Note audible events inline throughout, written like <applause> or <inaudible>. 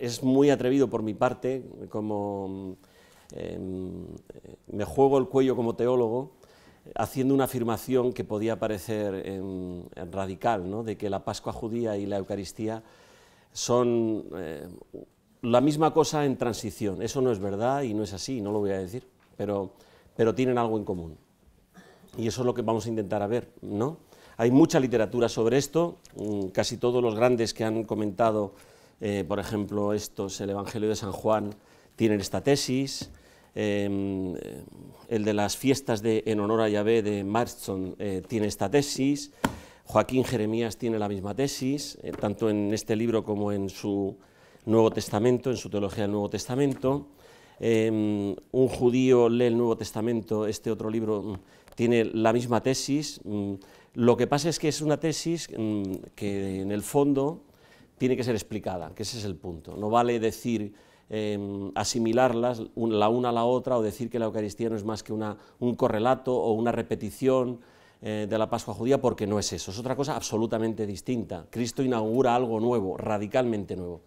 es muy atrevido por mi parte, como em, me juego el cuello como teólogo, haciendo una afirmación que podía parecer em, radical, ¿no? de que la Pascua judía y la Eucaristía son eh, la misma cosa en transición. Eso no es verdad y no es así, no lo voy a decir, pero, pero tienen algo en común. Y eso es lo que vamos a intentar a ver, ¿no? Hay mucha literatura sobre esto, mm, casi todos los grandes que han comentado eh, por ejemplo, estos, el Evangelio de San Juan, tienen esta tesis. Em, eh, el de las fiestas de, en honor a Yahvé de Marston eh, tiene esta tesis. Joaquín Jeremías tiene la misma tesis, tanto en este libro como en su Nuevo Testamento, en su teología del Nuevo Testamento. Em, un judío lee el Nuevo Testamento, este otro libro mm, tiene la misma tesis. Mm, lo que pasa es que es una tesis mm, que en el fondo tiene que ser explicada, que ese es el punto. No vale decir em, asimilarlas la una a la otra o decir que la Eucaristía no es más que una, un correlato o una repetición eh, de la Pascua judía, porque no es eso, es otra cosa absolutamente distinta. Cristo inaugura algo nuevo, radicalmente nuevo.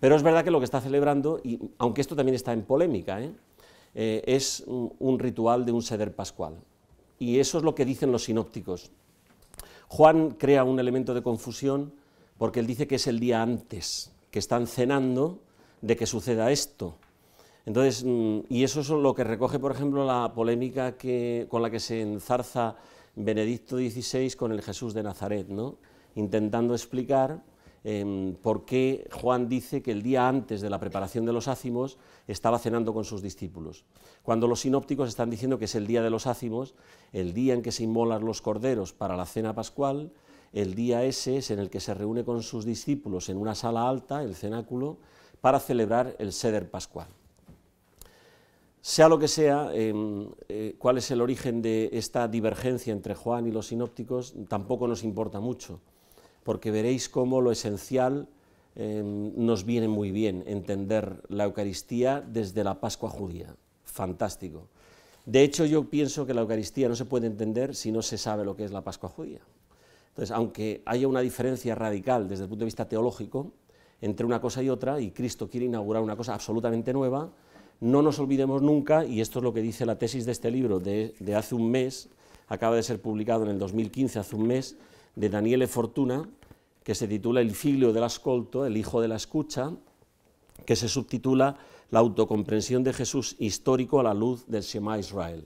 Pero es verdad que lo que está celebrando, y aunque esto también está en polémica, ¿eh? Eh, es un, un ritual de un seder pascual. Y eso es lo que dicen los sinópticos. Juan crea un elemento de confusión porque él dice que es el día antes, que están cenando de que suceda esto. Entonces, mm, y eso es lo que recoge, por ejemplo, la polémica con la que se enzarza Benedicto XVI con el Jesús de Nazaret, ¿no? intentando explicar em, por qué Juan dice que el día antes de la preparación de los ácimos estaba cenando con sus discípulos. Cuando los sinópticos están diciendo que es el día de los ácimos, el día en que se inmolan los corderos para la cena pascual, el día ese es en el que se reúne con sus discípulos en una sala alta, el cenáculo, para celebrar el Seder Pascual. Sea lo que sea, em, eh, cuál es el origen de esta divergencia entre Juan y los sinópticos, tampoco nos importa mucho, porque veréis cómo lo esencial em, nos viene muy bien entender la Eucaristía desde la Pascua judía. Fantástico. De hecho, yo pienso que la Eucaristía no se puede entender si no se sabe lo que es la Pascua judía. Entonces, aunque haya una diferencia radical desde el punto de vista teológico entre una cosa y otra, y Cristo quiere inaugurar una cosa absolutamente nueva, no nos olvidemos nunca, y esto es lo que dice la tesis de este libro de, hace un mes, acaba de ser publicado en el 2015, hace un mes, de Daniele Fortuna, que se titula El Filio del ascolto, el hijo de la escucha, que se subtitula La autocomprensión de Jesús histórico a la luz del Shema Israel,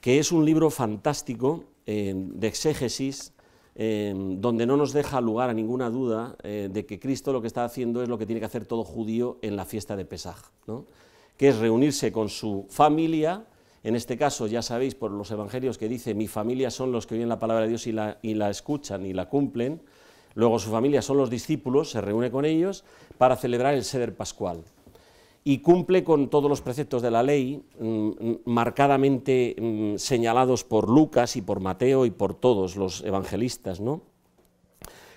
que es un libro fantástico eh, de exégesis, Em, donde no nos deja lugar a ninguna duda eh, de que Cristo lo que está haciendo es lo que tiene que hacer todo judío en la fiesta de Pesaj, que es reunirse con su familia, en este caso ya sabéis por los evangelios que dice, mi familia son los que oyen la palabra de Dios y la, y la escuchan y la cumplen, luego su familia son los discípulos, se reúne con ellos para celebrar el Seder Pascual y cumple con todos los preceptos de la ley mm, mm, marcadamente mm, señalados por Lucas y por Mateo y por todos los evangelistas, ¿no?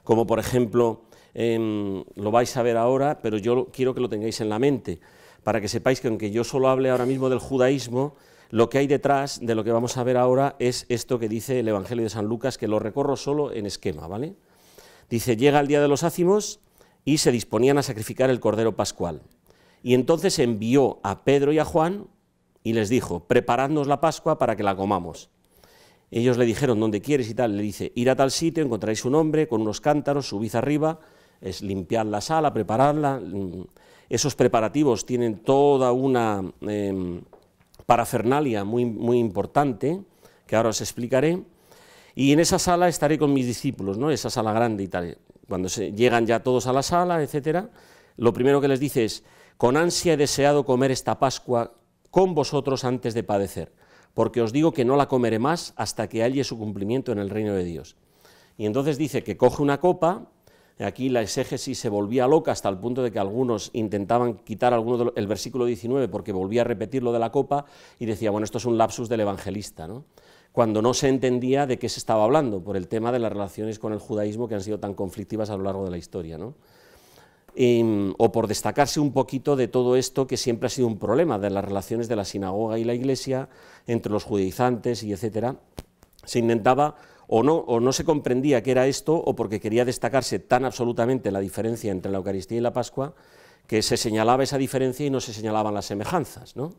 Como por ejemplo, em, lo vais a ver ahora, pero yo quiero que lo tengáis en la mente, para que sepáis que aunque yo solo hable ahora mismo del judaísmo, lo que hay detrás de lo que vamos a ver ahora es esto que dice el Evangelio de San Lucas, que lo recorro solo en esquema, ¿vale? Dice, llega el día de los ácimos y se disponían a sacrificar el cordero pascual. Y entonces envió a Pedro y a Juan y les dijo, preparadnos la Pascua para que la comamos. Ellos le dijeron, ¿dónde quieres y tal? Le dice, ir a tal sitio, encontraréis un hombre con unos cántaros, subid arriba, es limpiar la sala, prepararla. Mm, esos preparativos tienen toda una em, parafernalia muy, muy importante, que ahora os explicaré. Y en esa sala estaré con mis discípulos, ¿no? esa sala grande y tal. Cuando llegan ya todos a la sala, etcétera, lo primero que les dice es, con ansia he deseado comer esta Pascua con vosotros antes de padecer, porque os digo que no la comeré más hasta que halle su cumplimiento en el reino de Dios. Y entonces dice que coge una copa, aquí la exégesis se volvía loca hasta el punto de que algunos intentaban quitar el versículo 19 porque volvía a repetir lo de la copa y decía, bueno, esto es un lapsus del evangelista, cuando no se entendía de qué se estaba hablando por el tema de las relaciones con el judaísmo que han sido tan conflictivas a lo largo de la historia. ¿no? Em, o por destacarse un poquito de todo esto que siempre ha sido un problema de las relaciones de la sinagoga y la iglesia, entre los judaizantes y etcétera, se intentaba o no, o no se comprendía qué era esto, o porque quería destacarse tan absolutamente la diferencia entre la Eucaristía y la Pascua, que se señalaba esa diferencia y no se señalaban las semejanzas. ¿no?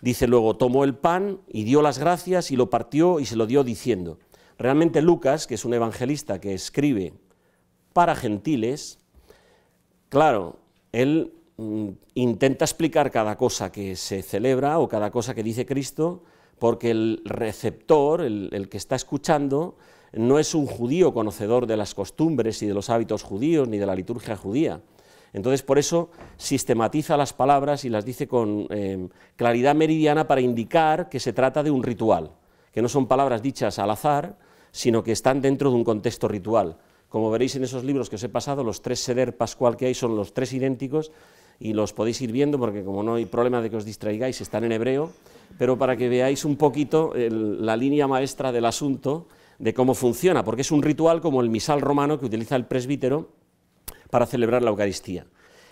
Dice luego, tomó el pan y dio las gracias y lo partió y se lo dio diciendo. Realmente Lucas, que es un evangelista que escribe para gentiles, Claro, él mm, intenta explicar cada cosa que se celebra o cada cosa que dice Cristo, porque el receptor, el, que está escuchando, no es un judío conocedor de las costumbres y de los hábitos judíos ni de la liturgia judía. Entonces, por eso sistematiza las palabras y las dice con em, claridad meridiana para indicar que se trata de un ritual, que no son palabras dichas al azar, sino que están dentro de un contexto ritual. Como veréis en esos libros que os he pasado, los tres seder pascual que hay son los tres idénticos y los podéis ir viendo porque como no hay problema de que os distraigáis, están en hebreo, pero para que veáis un poquito la línea maestra del asunto de cómo funciona, porque es un ritual como el misal romano que utiliza el presbítero para celebrar la Eucaristía.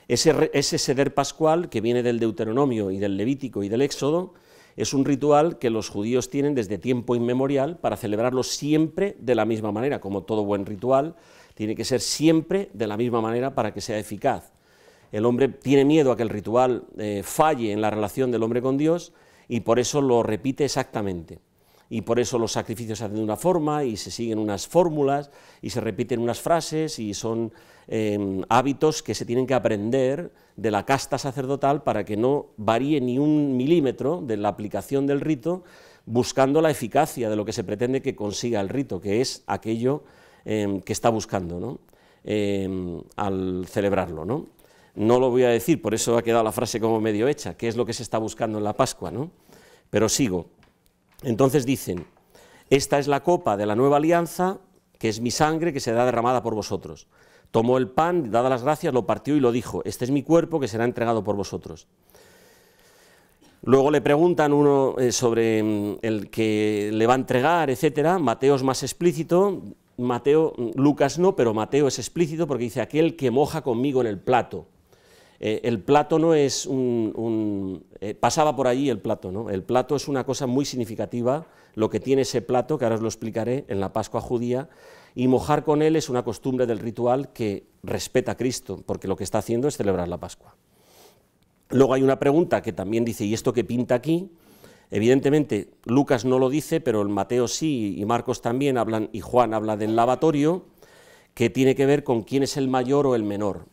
Ese, ese seder pascual que viene del Deuteronomio y del Levítico y del Éxodo, es un ritual que los judíos tienen desde tiempo inmemorial para celebrarlo siempre de la misma manera, como todo buen ritual, tiene que ser siempre de la misma manera para que sea eficaz. El hombre tiene miedo a que el ritual eh, falle en la relación del hombre con Dios y por eso lo repite exactamente y por eso los sacrificios se hacen de una forma y se siguen unas fórmulas y se repiten unas frases y son em, hábitos que se tienen que aprender de la casta sacerdotal para que no varíe ni un milímetro de la aplicación del rito buscando la eficacia de lo que se pretende que consiga el rito, que es aquello em, que está buscando ¿no? Em, al celebrarlo. ¿no? no lo voy a decir, por eso ha quedado la frase como medio hecha, qué es lo que se está buscando en la Pascua, ¿no? pero sigo. Entonces dicen, esta es la copa de la nueva alianza, que es mi sangre que será derramada por vosotros. Tomó el pan, dada las gracias, lo partió y lo dijo, este es mi cuerpo que será entregado por vosotros. Luego le preguntan uno eh, sobre mm, el que le va a entregar, etcétera. Mateo es más explícito, Mateo, mm, Lucas no, pero Mateo es explícito porque dice aquel que moja conmigo en el plato. El eh, el plátano es un... Eh, pasaba por allí el plato, ¿no? El plato es una cosa muy significativa, lo que tiene ese plato, que ahora os lo explicaré, en la Pascua judía, y mojar con él es una costumbre del ritual que respeta a Cristo, porque lo que está haciendo es celebrar la Pascua. Luego hay una pregunta que también dice, ¿y esto qué pinta aquí? Evidentemente, Lucas no lo dice, pero el Mateo sí, y Marcos también hablan, y Juan habla del lavatorio, que tiene que ver con quién es el mayor o el menor.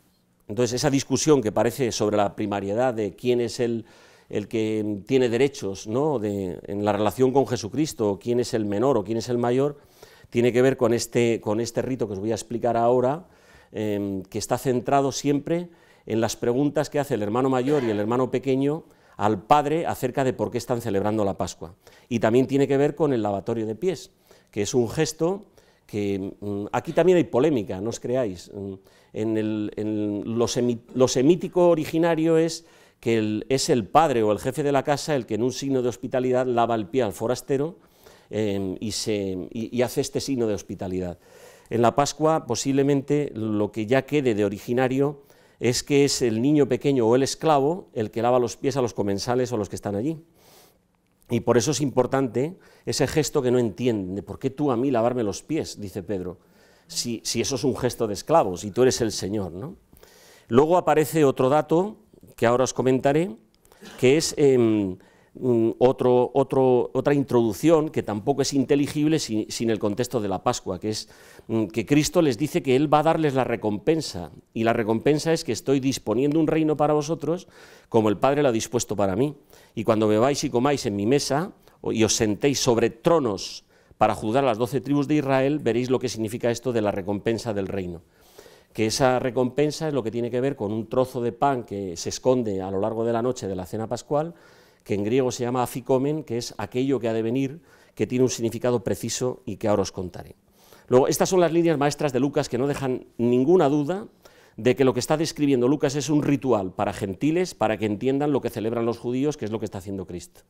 Entonces, esa discusión que parece sobre la primariedad de quién es el, que tiene derechos ¿no? en la relación con Jesucristo, quién es el menor o quién es el mayor, tiene que ver con este, con este rito que os voy a explicar ahora, em, que está centrado siempre en las preguntas que hace el hermano mayor y el hermano pequeño al padre acerca de por qué están celebrando la Pascua. Y también tiene que ver con el lavatorio de pies, que es un gesto que mm, aquí también hay polémica, no os creáis. Mm, en lo, semítico originario es que es el padre o el jefe de la casa el que en un signo de hospitalidad lava el pie al forastero em, y, se, y hace este signo de hospitalidad. En la Pascua posiblemente lo que ya quede de originario es que es el niño pequeño o el esclavo el que lava los pies a los comensales o los que están allí. Y por eso es importante ese gesto que no entiende. por qué tú a mí lavarme los pies, dice Pedro, si, eso es un gesto de esclavos y tú eres el Señor. ¿no? Luego aparece otro dato que ahora os comentaré, que es em, otra introducción que tampoco es inteligible sin, el contexto de la Pascua, que es mm, que Cristo les dice que Él va a darles la recompensa, y la recompensa es que estoy disponiendo un reino para vosotros como el Padre lo ha dispuesto para mí. Y cuando me vais y comáis en mi mesa y os sentéis sobre tronos para juzgar a las doce tribus de Israel, veréis lo que significa esto de la recompensa del reino que esa recompensa es lo que tiene que ver con un trozo de pan que se esconde a lo largo de la noche de la cena pascual que en griego se llama afikomen, que es aquello que ha de venir, que tiene un significado preciso y que ahora os contaré. Luego, estas son las líneas maestras de Lucas que no dejan ninguna duda de que lo que está describiendo Lucas es un ritual para gentiles, para que entiendan lo que celebran los judíos, que es lo que está haciendo Cristo.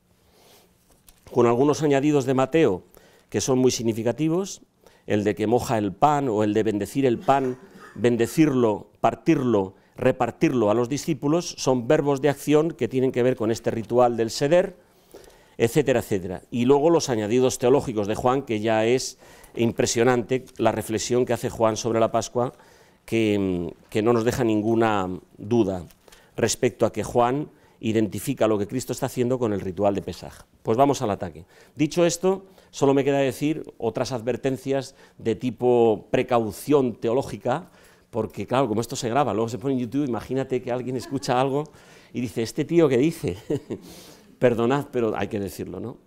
Con algunos añadidos de Mateo, que son muy significativos, el de que moja el pan o el de bendecir el pan, bendecirlo, partirlo repartirlo a los discípulos, son verbos de acción que tienen que ver con este ritual del seder, etcétera, etcétera. Y luego los añadidos teológicos de Juan, que ya es impresionante la reflexión que hace Juan sobre la Pascua, que, no nos deja ninguna duda respecto a que Juan identifica lo que Cristo está haciendo con el ritual de Pesaj. Pues vamos al ataque. Dicho esto, solo me queda decir otras advertencias de tipo precaución teológica, porque claro, como esto se graba, luego se pone en YouTube, imagínate que alguien escucha algo y dice, este tío que dice, <laughs> perdonad, pero hay que decirlo, ¿no?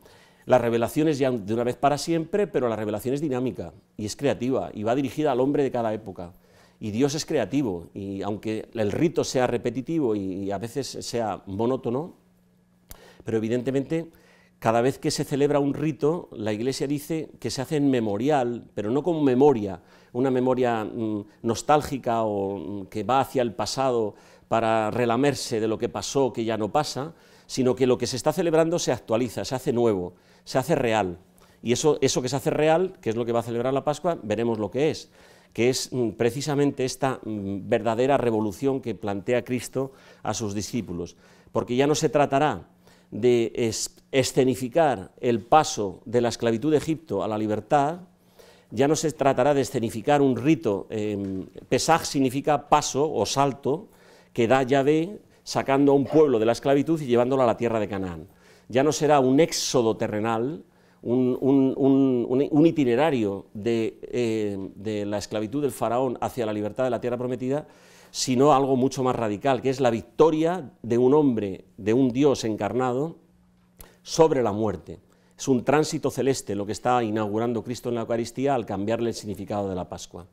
La revelación es ya de una vez para siempre, pero la revelación es dinámica y es creativa y va dirigida al hombre de cada época. Y Dios es creativo y aunque el rito sea repetitivo y a veces sea monótono, pero evidentemente cada vez que se celebra un rito, la Iglesia dice que se hace en memorial, pero no como memoria, una memoria mm, nostálgica o mm, que va hacia el pasado para relamerse de lo que pasó, que ya no pasa, sino que lo que se está celebrando se actualiza, se hace nuevo, se hace real. Y eso, eso que se hace real, que es lo que va a celebrar la Pascua, veremos lo que es, que es mm, precisamente esta verdadera revolución que plantea Cristo a sus discípulos. Porque ya no se tratará de escenificar el paso de la esclavitud de Egipto a la libertad, ya no se tratará de escenificar un rito. Em, pesaj significa paso o salto que da Yahvé sacando a un pueblo de la esclavitud y llevándolo a la tierra de Canaán. Ya no será un éxodo terrenal, un, itinerario em, de la esclavitud del faraón hacia la libertad de la tierra prometida, sino algo mucho más radical, que es la victoria de un hombre, de un Dios encarnado, sobre la muerte. Es un tránsito celeste lo que está inaugurando Cristo en la Eucaristía al cambiarle el significado de la Pascua.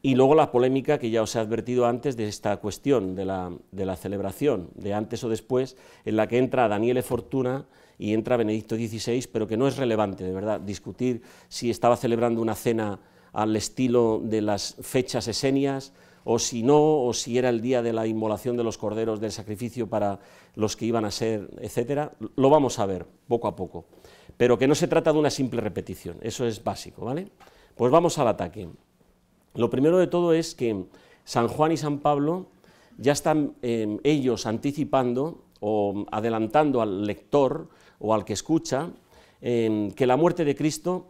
Y luego la polémica que ya os he advertido antes de esta cuestión de la, celebración, de antes o después, en la que entra Daniel Fortuna y entra Benedicto XVI, pero que no es relevante, de verdad, discutir si estaba celebrando una cena al estilo de las fechas esenias, o si no, o si era el día de la inmolación de los corderos del sacrificio para los que iban a ser, etcétera, lo vamos a ver poco a poco pero que no se trata de una simple repetición, eso es básico, ¿vale? Pues vamos al ataque. Lo primero de todo es que San Juan y San Pablo ya están eh, ellos anticipando o adelantando al lector o al que escucha eh, que la muerte de Cristo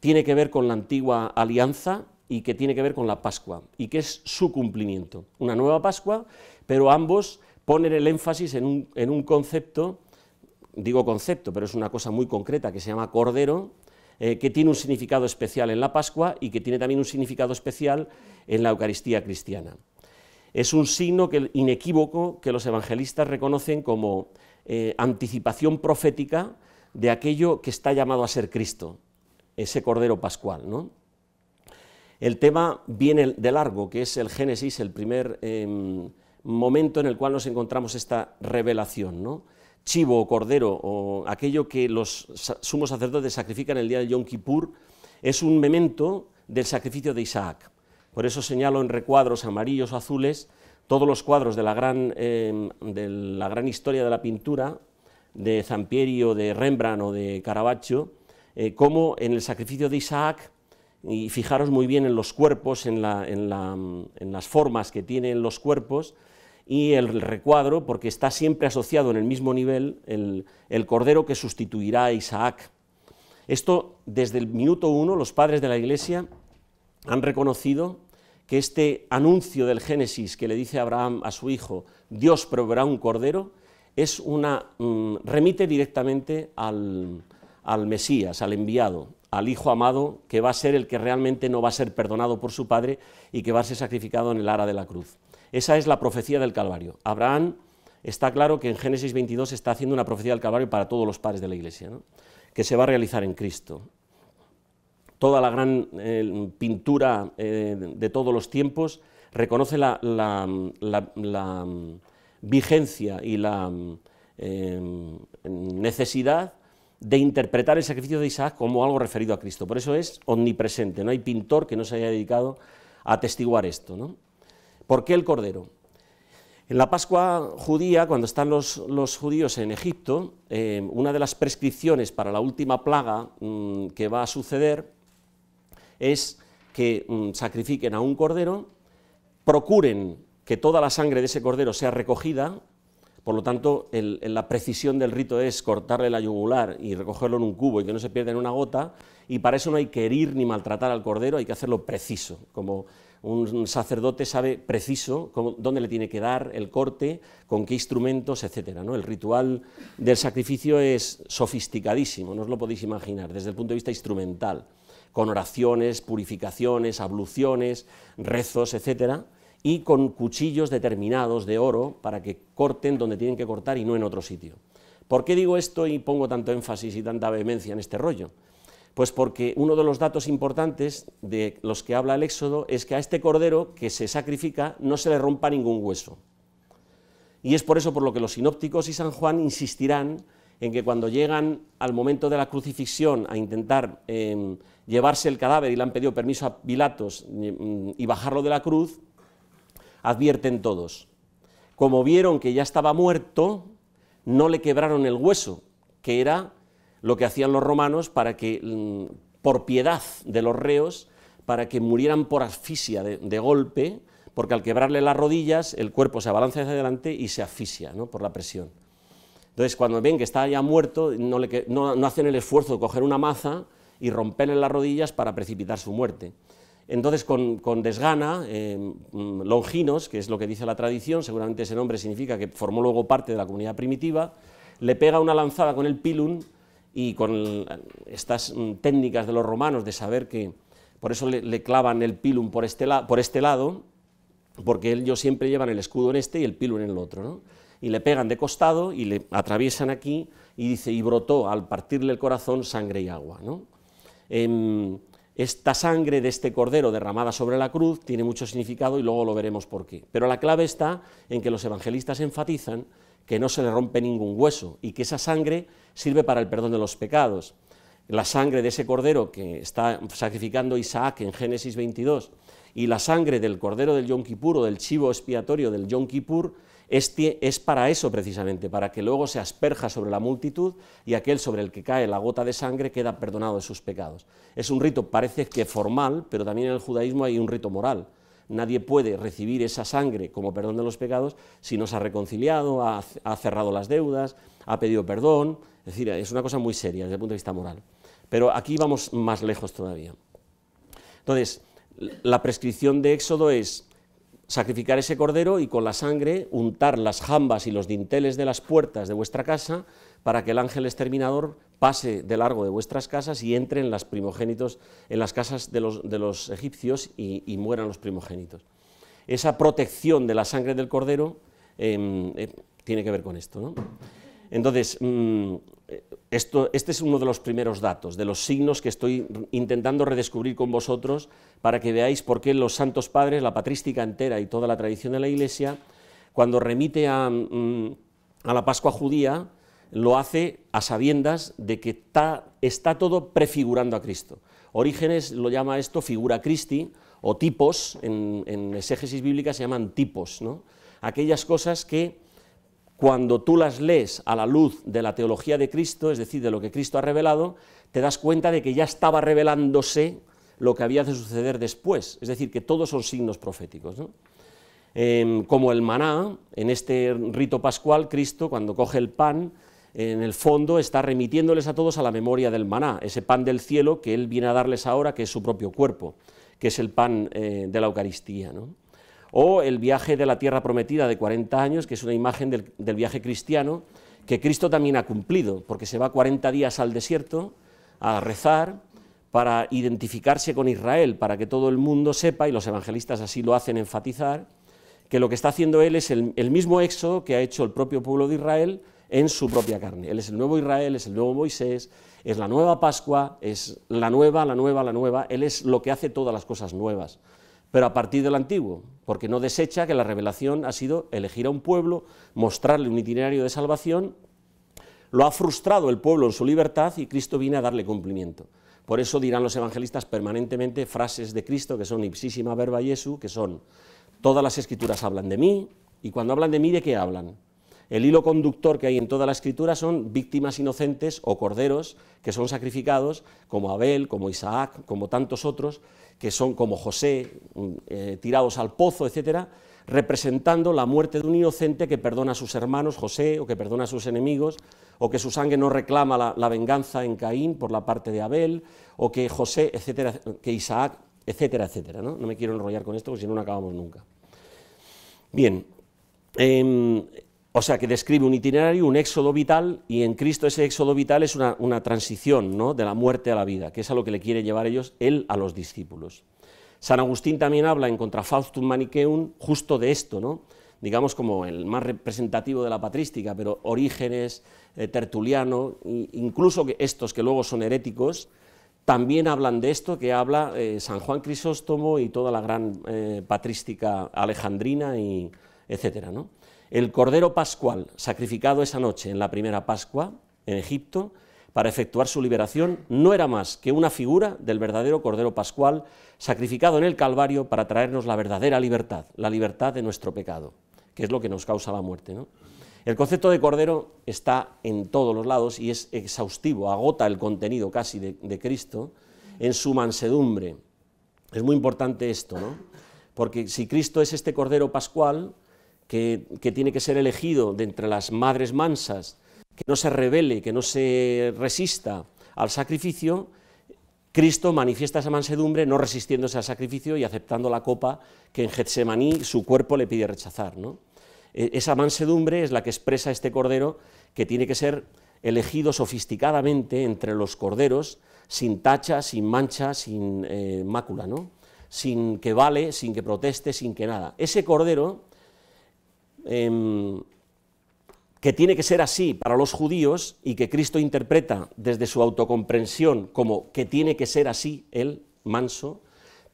tiene que ver con la antigua alianza y que tiene que ver con la Pascua y que es su cumplimiento. Una nueva Pascua, pero ambos ponen el énfasis en un concepto digo concepto, pero es una cosa muy concreta que se llama cordero, eh, que tiene un significado especial en la Pascua y que tiene también un significado especial en la Eucaristía cristiana. Es un signo que, inequívoco que los evangelistas reconocen como eh, anticipación profética de aquello que está llamado a ser Cristo, ese Cordero Pascual. El tema viene de largo, que es el Génesis, el primer em, momento en el cual nos encontramos esta revelación. ¿no? chivo o cordero o aquello que los sumos sacerdotes sacrifican el día de Yom Kippur, es un memento del sacrificio de Isaac. Por eso señalo en recuadros amarillos o azules todos los cuadros de la gran, em, historia de la pintura, de Zampieri o de Rembrandt o de Caravaggio, eh, como en el sacrificio de Isaac, y fijaros muy bien en los cuerpos, en las formas que tienen los cuerpos, y el recuadro, porque está siempre asociado en el mismo nivel el, cordero que sustituirá a Isaac. Esto, desde el minuto uno, los padres de la Iglesia han reconocido que este anuncio del Génesis que le dice Abraham a su hijo, Dios proveerá un cordero, es una, mm, remite directamente al, al Mesías, al enviado, al Hijo amado, que va a ser el que realmente no va a ser perdonado por su Padre y que va a ser sacrificado en el ara de la cruz. Esa es la profecía del Calvario. Abraham está claro que en Génesis 22 está haciendo una profecía del Calvario para todos los padres de la Iglesia, que se va a realizar en Cristo. Toda la gran eh, pintura eh, de todos los tiempos reconoce la, vigencia y la eh, necesidad de interpretar el sacrificio de Isaac como algo referido a Cristo. Por eso es omnipresente, no hay pintor que no se haya dedicado a atestiguar esto. ¿Por qué el cordero? En la Pascua judía, cuando están los, judíos en Egipto, eh, una de las prescripciones para la última plaga mm, que va a suceder es que mm, sacrifiquen a un cordero, procuren que toda la sangre de ese cordero sea recogida, por lo tanto la precisión del rito es cortarle la yugular y recogerlo en un cubo y que no se pierda en una gota, y para eso no hay que herir ni maltratar al cordero, hay que hacerlo preciso, como un sacerdote sabe preciso dónde le tiene que dar el corte, con qué instrumentos, etc. El ritual del sacrificio es sofisticadísimo, no os lo podéis imaginar, desde el punto de vista instrumental, con oraciones, purificaciones, abluciones, rezos, etc. Y con cuchillos determinados de oro para que corten donde tienen que cortar y no en otro sitio. ¿Por qué digo esto y pongo tanto énfasis y tanta vehemencia en este rollo? Pues porque uno de los datos importantes de los que habla el Éxodo es que a este cordero que se sacrifica no se le rompa ningún hueso. Y es por eso por lo que los sinópticos y San Juan insistirán en que cuando llegan al momento de la crucifixión a intentar em, llevarse el cadáver y le han pedido permiso a Pilatos em, y bajarlo de la cruz, advierten todos. Como vieron que ya estaba muerto, no le quebraron el hueso, que era lo que hacían los romanos para que, mm, por piedad de los reos, para que murieran por asfixia de, golpe, porque al quebrarle las rodillas el cuerpo se abalanza hacia adelante y se asfixia ¿no? por la presión. Entonces, cuando ven que está ya muerto, no, hacen el esfuerzo de coger una maza y romperle las rodillas para precipitar su muerte. Entonces, con, desgana, eh, mm, Longinos, que es lo que dice la tradición, seguramente ese nombre significa que formó luego parte de la comunidad primitiva, le pega una lanzada con el pilum y con eh, estas mm, técnicas de los romanos de saber que, por eso le, clavan el pilum por este, por este lado, porque ellos siempre llevan el escudo en este y el pilum en el otro, y le pegan de costado y le atraviesan aquí y dice, y brotó al partirle el corazón sangre y agua. ¿no? Em, esta sangre de este cordero derramada sobre la cruz tiene mucho significado y luego lo veremos por qué. Pero la clave está en que los evangelistas enfatizan que no se le rompe ningún hueso y que esa sangre sirve para el perdón de los pecados. La sangre de ese cordero que está sacrificando Isaac en Génesis 22 y la sangre del cordero del Yom Kippur o del chivo expiatorio del Yom Kippur es para eso precisamente, para que luego se asperja sobre la multitud y aquel sobre el que cae la gota de sangre queda perdonado de sus pecados. Es un rito, parece que formal, pero también en el judaísmo hay un rito moral nadie puede recibir esa sangre como perdón de los pecados si no se ha reconciliado, ha, ha cerrado las deudas, ha pedido perdón. Es decir, es una cosa muy seria desde el punto de vista moral. Pero aquí vamos más lejos todavía. Entonces, la prescripción de Éxodo es sacrificar ese cordero y con la sangre untar las jambas y los dinteles de las puertas de vuestra casa para que el ángel exterminador pase de largo de vuestras casas y entren las primogénitos en las casas de los, egipcios y, mueran los primogénitos. Esa protección de la sangre del cordero em, eh, tiene que ver con esto. Entonces, mm, eh, esto, este es uno de los primeros datos, de los signos que estoy intentando redescubrir con vosotros para que veáis por qué los santos padres, la patrística entera y toda la tradición de la Iglesia, cuando remite a, mm, a la Pascua judía, lo hace a sabiendas de que está, todo prefigurando a Cristo. Orígenes lo llama esto figura Christi o tipos, en, en exégesis bíblica se llaman tipos, aquellas cosas que cuando tú las lees a la luz de la teología de Cristo, es decir, de lo que Cristo ha revelado, te das cuenta de que ya estaba revelándose lo que había de suceder después, es decir, que todos son signos proféticos. Em, como el maná, en este rito pascual, Cristo, cuando coge el pan, en el fondo está remitiéndoles a todos a la memoria del maná, ese pan del cielo que Él viene a darles ahora, que es su propio cuerpo, que es el pan eh, de la Eucaristía. O el viaje de la tierra prometida de 40 años, que es una imagen del, viaje cristiano, que Cristo también ha cumplido, porque se va 40 días al desierto a rezar para identificarse con Israel, para que todo el mundo sepa, y los evangelistas así lo hacen enfatizar, que lo que está haciendo Él es el, el mismo éxodo que ha hecho el propio pueblo de Israel, en su propia carne. Él es el nuevo Israel, es el nuevo Moisés, es la nueva Pascua, es la nueva, la nueva, la nueva. Él es lo que hace todas las cosas nuevas, pero a partir del antiguo, porque no desecha que la revelación ha sido elegir a un pueblo, mostrarle un itinerario de salvación. Lo ha frustrado el pueblo en su libertad y Cristo viene a darle cumplimiento. Por eso dirán los evangelistas permanentemente frases de Cristo que son ipsísima verba Jesu, que son todas las escrituras hablan de mí, y cuando hablan de mí, ¿de qué hablan? El hilo conductor que hay en toda la escritura son víctimas inocentes o corderos que son sacrificados, como Abel, como Isaac, como tantos otros, que son como José, mm, eh, tirados al pozo, etcétera, representando la muerte de un inocente que perdona a sus hermanos, José, o que perdona a sus enemigos, o que su sangre no reclama la, venganza en Caín por la parte de Abel, o que José, etcétera, que Isaac, etcétera, etcétera. No, me quiero enrollar con esto, porque si no, no acabamos nunca. Bien, em, o sea, que describe un itinerario, un éxodo vital, y en Cristo ese éxodo vital es una, transición ¿no? de la muerte a la vida, que es a lo que le quiere llevar ellos, él a los discípulos. San Agustín también habla en Contra Faustum Manicheum justo de esto, ¿no? digamos como el más representativo de la patrística, pero Orígenes, eh, Tertuliano, incluso estos que luego son heréticos, también hablan de esto que habla eh, San Juan Crisóstomo y toda la gran eh, patrística alejandrina, y etcétera, ¿no? El Cordero Pascual, sacrificado esa noche en la primera Pascua en Egipto, para efectuar su liberación, no era más que una figura del verdadero Cordero Pascual, sacrificado en el Calvario para traernos la verdadera libertad, la libertad de nuestro pecado, que es lo que nos causa la muerte. El concepto de Cordero está en todos los lados y es exhaustivo, agota el contenido casi de, de Cristo en su mansedumbre. Es muy importante esto, ¿no? porque si Cristo es este Cordero Pascual, que, tiene que ser elegido de entre las madres mansas, que no se revele, que no se resista al sacrificio, Cristo manifiesta esa mansedumbre no resistiéndose al sacrificio y aceptando la copa que en Getsemaní su cuerpo le pide rechazar. E, esa mansedumbre es la que expresa este cordero que tiene que ser elegido sofisticadamente entre los corderos, sin tacha, sin mancha, sin eh, mácula, ¿no? sin que vale, sin que proteste, sin que nada. Ese cordero Em, que tiene que ser así para los judíos y que Cristo interpreta desde su autocomprensión como que tiene que ser así él, manso,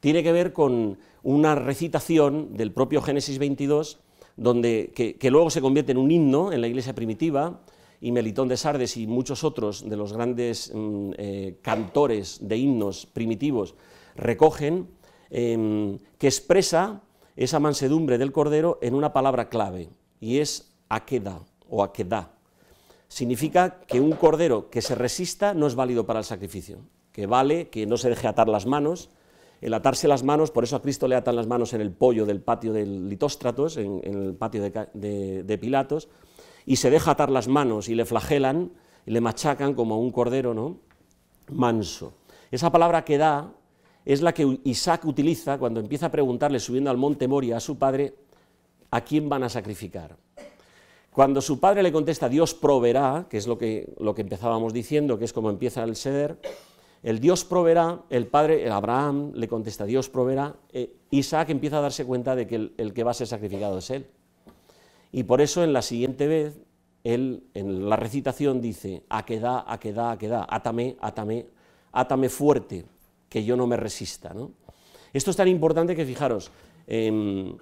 tiene que ver con una recitación del propio Génesis 22, donde, que, luego se convierte en un himno en la iglesia primitiva, y Melitón de Sardes y muchos otros de los grandes mm, eh, cantores de himnos primitivos recogen, em, que expresa esa mansedumbre del Cordero en una palabra clave, y es aqueda o aquedá. Significa que un Cordero que se resista no es válido para el sacrificio, que vale que no se deje atar las manos, el atarse las manos, por eso a Cristo le atan las manos en el pollo del patio del litóstratos, en, el patio de, Pilatos, y se deja atar las manos y le flagelan, y le machacan como a un cordero, ¿no? Manso. Esa palabra queda es la que Isaac utiliza cuando empieza a preguntarle subiendo al monte Moria a su padre a quién van a sacrificar. Cuando su padre le contesta Dios proveerá, que es lo que, lo que empezábamos diciendo, que es como empieza el seder, el Dios proveerá, el padre, el Abraham le contesta Dios proveerá, eh, Isaac empieza a darse cuenta de que el, que va a ser sacrificado es él. Y por eso en la siguiente vez, él en la recitación dice, a que da, a que da, a que da, átame, átame, átame fuerte, que yo no me resista. Esto es tan importante que fijaros, eh,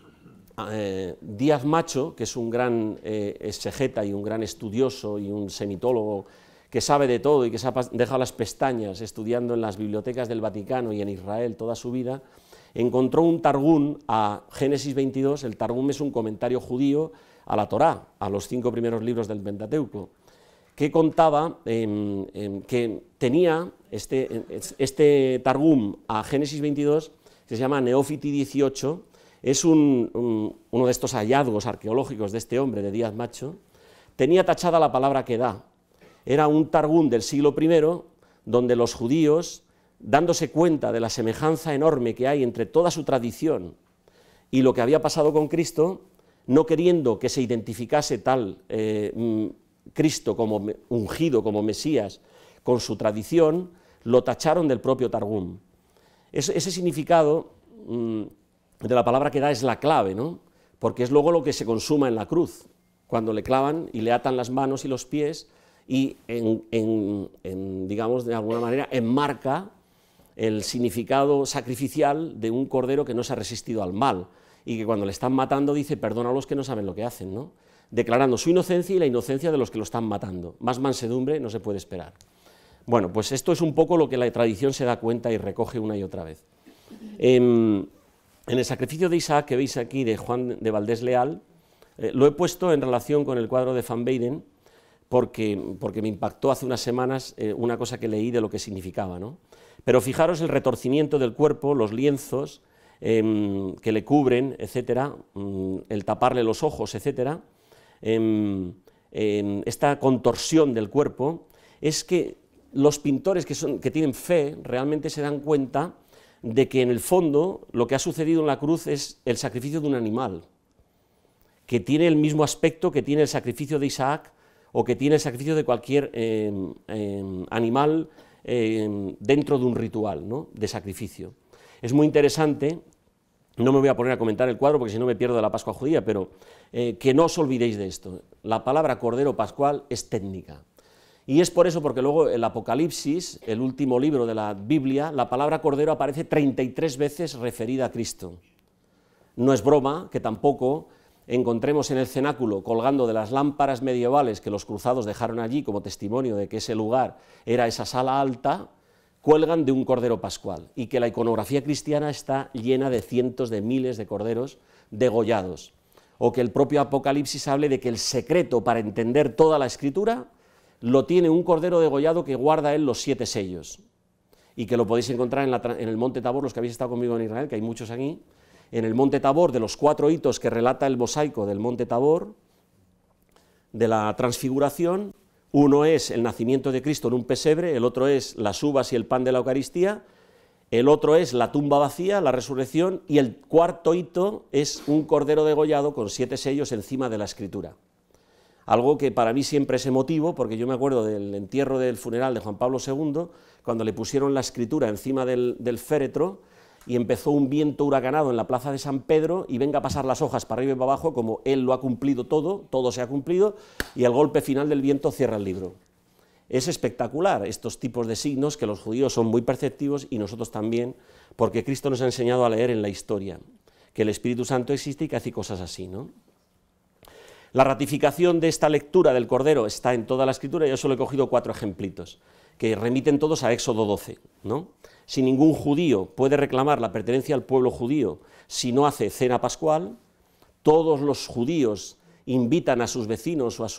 Díaz Macho, que es un gran eh, exegeta y un gran estudioso y un semitólogo que sabe de todo y que se ha dejado las pestañas estudiando en las bibliotecas del Vaticano y en Israel toda su vida, encontró un targum a Génesis 22, el targum es un comentario judío a la Torá, a los cinco primeros libros del Pentateuco que contaba em, em, que tenía este, este Targum a Génesis 22, que se llama Neofiti 18, es uno de estos hallazgos arqueológicos de este hombre, de Díaz Macho, tenía tachada la palabra que da. Era un Targum del siglo I, donde los judíos, dándose cuenta de la semejanza enorme que hay entre toda su tradición y lo que había pasado con Cristo, no queriendo que se identificase tal eh, mm, Cristo como ungido, como Mesías, con su tradición, lo tacharon del propio Targum. ese, significado mm, de la palabra que da es la clave, porque es luego lo que se consuma en la cruz, cuando le clavan y le atan las manos y los pies y, en, digamos, de alguna manera enmarca el significado sacrificial de un cordero que no se ha resistido al mal y que cuando le están matando dice, perdona a los que no saben lo que hacen, ¿no? declarando su inocencia y la inocencia de los que lo están matando. Más mansedumbre no se puede esperar. Bueno, pues esto es un poco lo que la tradición se da cuenta y recoge una y otra vez. Em, en, el sacrificio de Isaac que veis aquí de Juan de Valdés Leal, eh, lo he puesto en relación con el cuadro de Van Beiden, porque, porque me impactó hace unas semanas eh, una cosa que leí de lo que significaba. Pero fijaros el retorcimiento del cuerpo, los lienzos em, que le cubren, etcétera, mm, el taparle los ojos, etcétera en em, em, esta contorsión del cuerpo, es que los pintores que, tienen fe realmente se dan cuenta de que en el fondo lo que ha sucedido en la cruz es el sacrificio de un animal, que tiene el mismo aspecto que tiene el sacrificio de Isaac o que tiene el sacrificio de cualquier em, animal dentro de un ritual ¿no? de sacrificio. Es muy interesante, no me voy a poner a comentar el cuadro porque si no me pierdo de la Pascua Judía, pero eh, que no os olvidéis de esto. La palabra Cordero Pascual es técnica. Y es por eso, porque luego el Apocalipsis, el último libro de la Biblia, la palabra Cordero aparece 33 veces referida a Cristo. No es broma que tampoco encontremos en el cenáculo, colgando de las lámparas medievales que los cruzados dejaron allí como testimonio de que ese lugar era esa sala alta, cuelgan de un cordero pascual y que la iconografía cristiana está llena de cientos de miles de corderos degollados o que el propio Apocalipsis hable de que el secreto para entender toda la escritura lo tiene un cordero degollado que guarda él los siete sellos, y que lo podéis encontrar en, el monte Tabor, los que habéis estado conmigo en Israel, que hay muchos aquí, en el monte Tabor, de los cuatro hitos que relata el mosaico del monte Tabor, de la transfiguración, uno es el nacimiento de Cristo en un pesebre, el otro es las uvas y el pan de la Eucaristía, el otro es la tumba vacía, la resurrección, y el cuarto hito es un cordero degollado con siete sellos encima de la escritura. Algo que para mí siempre es emotivo, porque yo me acuerdo del entierro del funeral de Juan Pablo II, cuando le pusieron la escritura encima del, del féretro y empezó un viento huracanado en la plaza de San Pedro y venga a pasar las hojas para arriba y para abajo, como él lo ha cumplido todo, todo se ha cumplido, y el golpe final del viento cierra el libro. Es espectacular estos tipos de signos que los judíos son muy perceptivos y nosotros también, porque Cristo nos ha enseñado a leer en la historia que el Espíritu Santo existe y que hace cosas así, La ratificación de esta lectura del Cordero está en toda la Escritura, yo solo he cogido cuatro ejemplitos, que remiten todos a Éxodo 12. ¿no? Si ningún judío puede reclamar la pertenencia al pueblo judío si no hace cena pascual, todos los judíos invitan a sus vecinos o a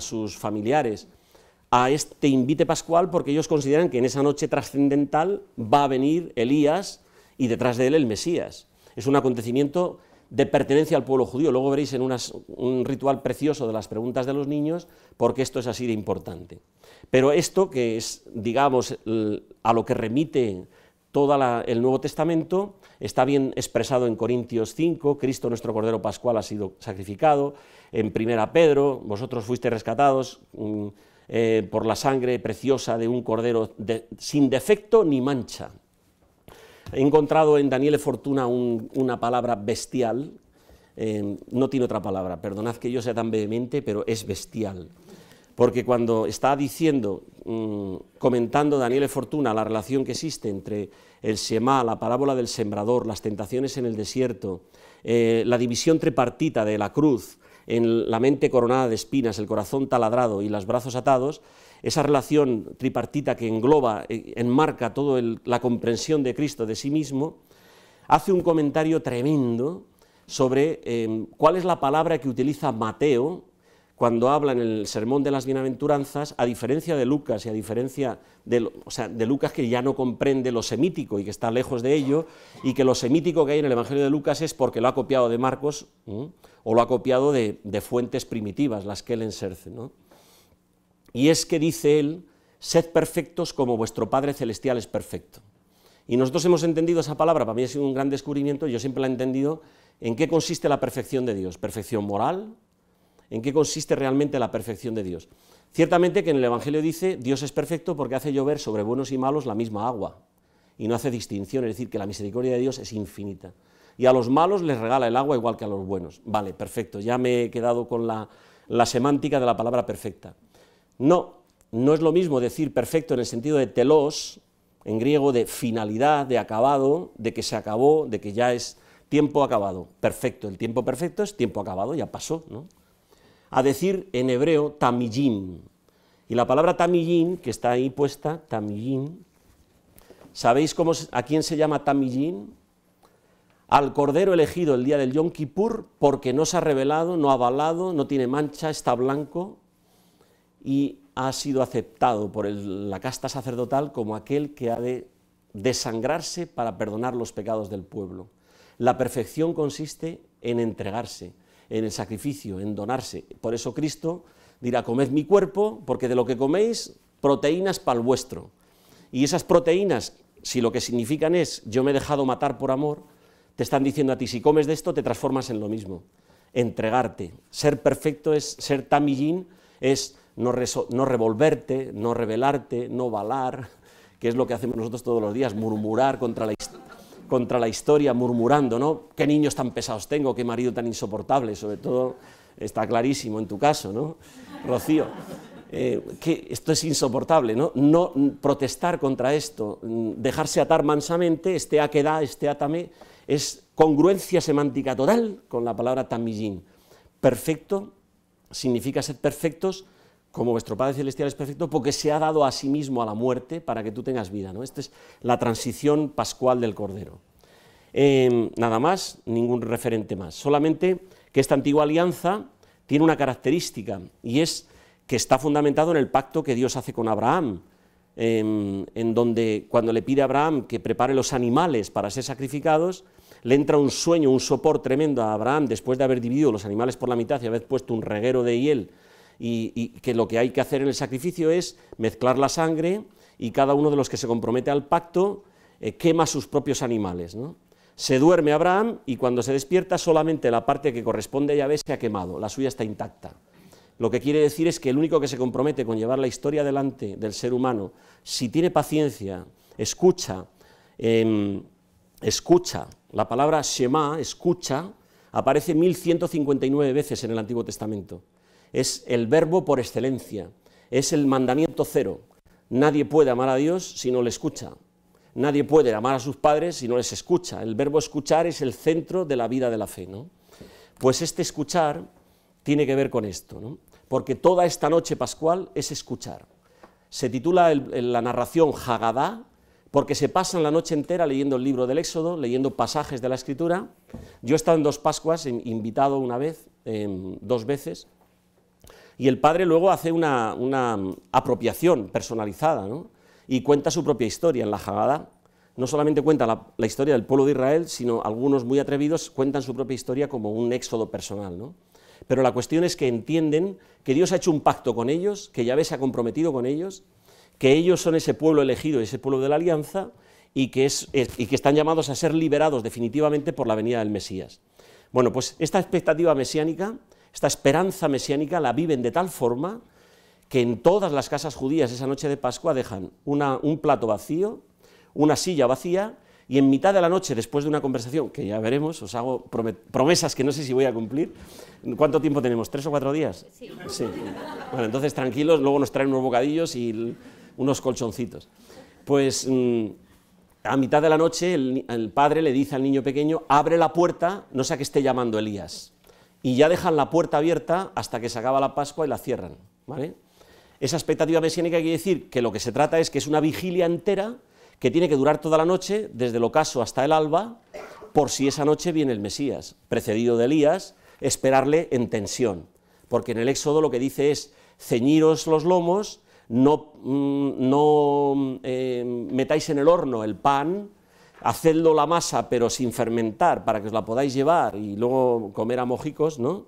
sus familiares a este invite pascual porque ellos consideran que en esa noche trascendental va a venir Elías y detrás de él el Mesías. Es un acontecimiento de pertenencia al pueblo judío. Luego veréis en un ritual precioso de las preguntas de los niños porque esto es así de importante. Pero esto que es, digamos, a lo que remite todo el Nuevo Testamento, está bien expresado en Corintios 5, Cristo nuestro Cordero Pascual ha sido sacrificado, en Primera Pedro, vosotros fuisteis rescatados. Mm, eh, por la sangre preciosa de un cordero sin defecto ni mancha. He encontrado en Daniele Fortuna una palabra bestial, eh, no tiene otra palabra, perdonad que yo sea tan vehemente, pero es bestial. Porque cuando está diciendo, mm, comentando Daniele Fortuna la relación que existe entre el Semá, la parábola del sembrador, las tentaciones en el desierto, eh, la división trepartita de la cruz, en la mente coronada de espinas, el corazón taladrado y los brazos atados, esa relación tripartita que engloba, eh, enmarca toda la comprensión de Cristo de sí mismo, hace un comentario tremendo sobre eh, cuál es la palabra que utiliza Mateo cuando habla en el sermón de las bienaventuranzas, a diferencia de Lucas y a diferencia de, Lucas que ya no comprende lo semítico y que está lejos de ello, y que lo semítico que hay en el Evangelio de Lucas es porque lo ha copiado de Marcos o lo ha copiado de, fuentes primitivas, las que él enserce. Y es que dice él, sed perfectos como vuestro Padre Celestial es perfecto. Y nosotros hemos entendido esa palabra, para mí ha sido un gran descubrimiento, yo siempre la he entendido, en qué consiste la perfección de Dios, perfección moral, en qué consiste realmente la perfección de Dios. Ciertamente que en el Evangelio dice, Dios es perfecto porque hace llover sobre buenos y malos la misma agua, y no hace distinción, es decir, que la misericordia de Dios es infinita. Y a los malos les regala el agua igual que a los buenos. Vale, perfecto, ya me he quedado con la, la semántica de la palabra perfecta. No, no es lo mismo decir perfecto en el sentido de telos, en griego de finalidad, de acabado, de que se acabó, de que ya es tiempo acabado. Perfecto, el tiempo perfecto es tiempo acabado, ya pasó, ¿no? a decir en hebreo tamillín. Y la palabra tamillín, que está ahí puesta, tamillín, ¿sabéis a quién se llama tamillín? Al cordero elegido el día del Yom Kippur, porque no se ha revelado, no ha avalado, no tiene mancha, está blanco y ha sido aceptado por la casta sacerdotal como aquel que ha de desangrarse para perdonar los pecados del pueblo. La perfección consiste en entregarse, en el sacrificio, en donarse. Por eso Cristo dirá, comed mi cuerpo, porque de lo que coméis, proteínas para el vuestro. Y esas proteínas, si lo que significan es, yo me he dejado matar por amor, te están diciendo a ti, si comes de esto, te transformas en lo mismo. Entregarte. Ser perfecto es ser tamillín, es no, no revolverte, no rebelarte, no balar, que es lo que hacemos nosotros todos los días, murmurar contra la historia contra la historia murmurando, ¿no? Qué niños tan pesados tengo, qué marido tan insoportable, sobre todo está clarísimo en tu caso, ¿no? Rocío, eh, que esto es insoportable, ¿no? No protestar contra esto, dejarse atar mansamente, este a que da, este atame, es congruencia semántica total con la palabra tamillín. Perfecto significa ser perfectos como vuestro Padre Celestial es perfecto, porque se ha dado a sí mismo a la muerte para que tú tengas vida. ¿no? Esta es la transición pascual del Cordero. Em, nada más, ningún referente más. Solamente que esta antigua alianza tiene una característica y es que está fundamentado en el pacto que Dios hace con Abraham, em, en donde cuando le pide a Abraham que prepare los animales para ser sacrificados, le entra un sueño, un sopor tremendo a Abraham después de haber dividido los animales por la mitad y haber puesto un reguero de hiel y, que lo que hay que hacer en el sacrificio es mezclar la sangre y cada uno de los que se compromete al pacto eh, quema sus propios animales. Se duerme Abraham y cuando se despierta solamente la parte que corresponde a Yahvé se ha quemado, la suya está intacta. Lo que quiere decir es que el único que se compromete con llevar la historia adelante del ser humano, si tiene paciencia, escucha, em, escucha, la palabra Shema, escucha, aparece 1159 veces en el Antiguo Testamento es el verbo por excelencia, es el mandamiento cero. Nadie puede amar a Dios si no le escucha. Nadie puede amar a sus padres si no les escucha. El verbo escuchar es el centro de la vida de la fe. Pues este escuchar tiene que ver con esto, porque toda esta noche pascual es escuchar. Se titula la narración Hagadá, porque se pasan la noche entera leyendo el libro del Éxodo, leyendo pasajes de la Escritura. Yo he estado en dos Pascuas, invitado una vez, em, dos veces, y el padre luego hace una, apropiación personalizada y cuenta su propia historia en la jagada. No solamente cuenta la, historia del pueblo de Israel, sino algunos muy atrevidos cuentan su propia historia como un éxodo personal. ¿no? Pero la cuestión es que entienden que Dios ha hecho un pacto con ellos, que Yahvé se ha comprometido con ellos, que ellos son ese pueblo elegido, ese pueblo de la alianza, y que, y que están llamados a ser liberados definitivamente por la venida del Mesías. Bueno, pues esta expectativa mesiánica esta esperanza mesiánica la viven de tal forma que en todas las casas judías esa noche de Pascua dejan un plato vacío, una silla vacía, y en mitad de la noche, después de una conversación, que ya veremos, os hago promesas que no sé si voy a cumplir, ¿cuánto tiempo tenemos? ¿Tres o cuatro días? Sí. sí. Bueno, entonces tranquilos, luego nos traen unos bocadillos y unos colchoncitos. Pues mm, a mitad de la noche el, padre le dice al niño pequeño, abre la puerta, no sea qué esté llamando Elías y ya dejan la puerta abierta hasta que se acaba la Pascua y la cierran. ¿vale? Esa expectativa mesiánica quiere decir que lo que se trata es que es una vigilia entera que tiene que durar toda la noche, desde el ocaso hasta el alba, por si esa noche viene el Mesías, precedido de Elías, esperarle en tensión. Porque en el Éxodo lo que dice es, ceñiros los lomos, no, mm, no eh, metáis en el horno el pan hacedlo la masa pero sin fermentar para que os la podáis llevar y luego comer a mojicos, ¿no?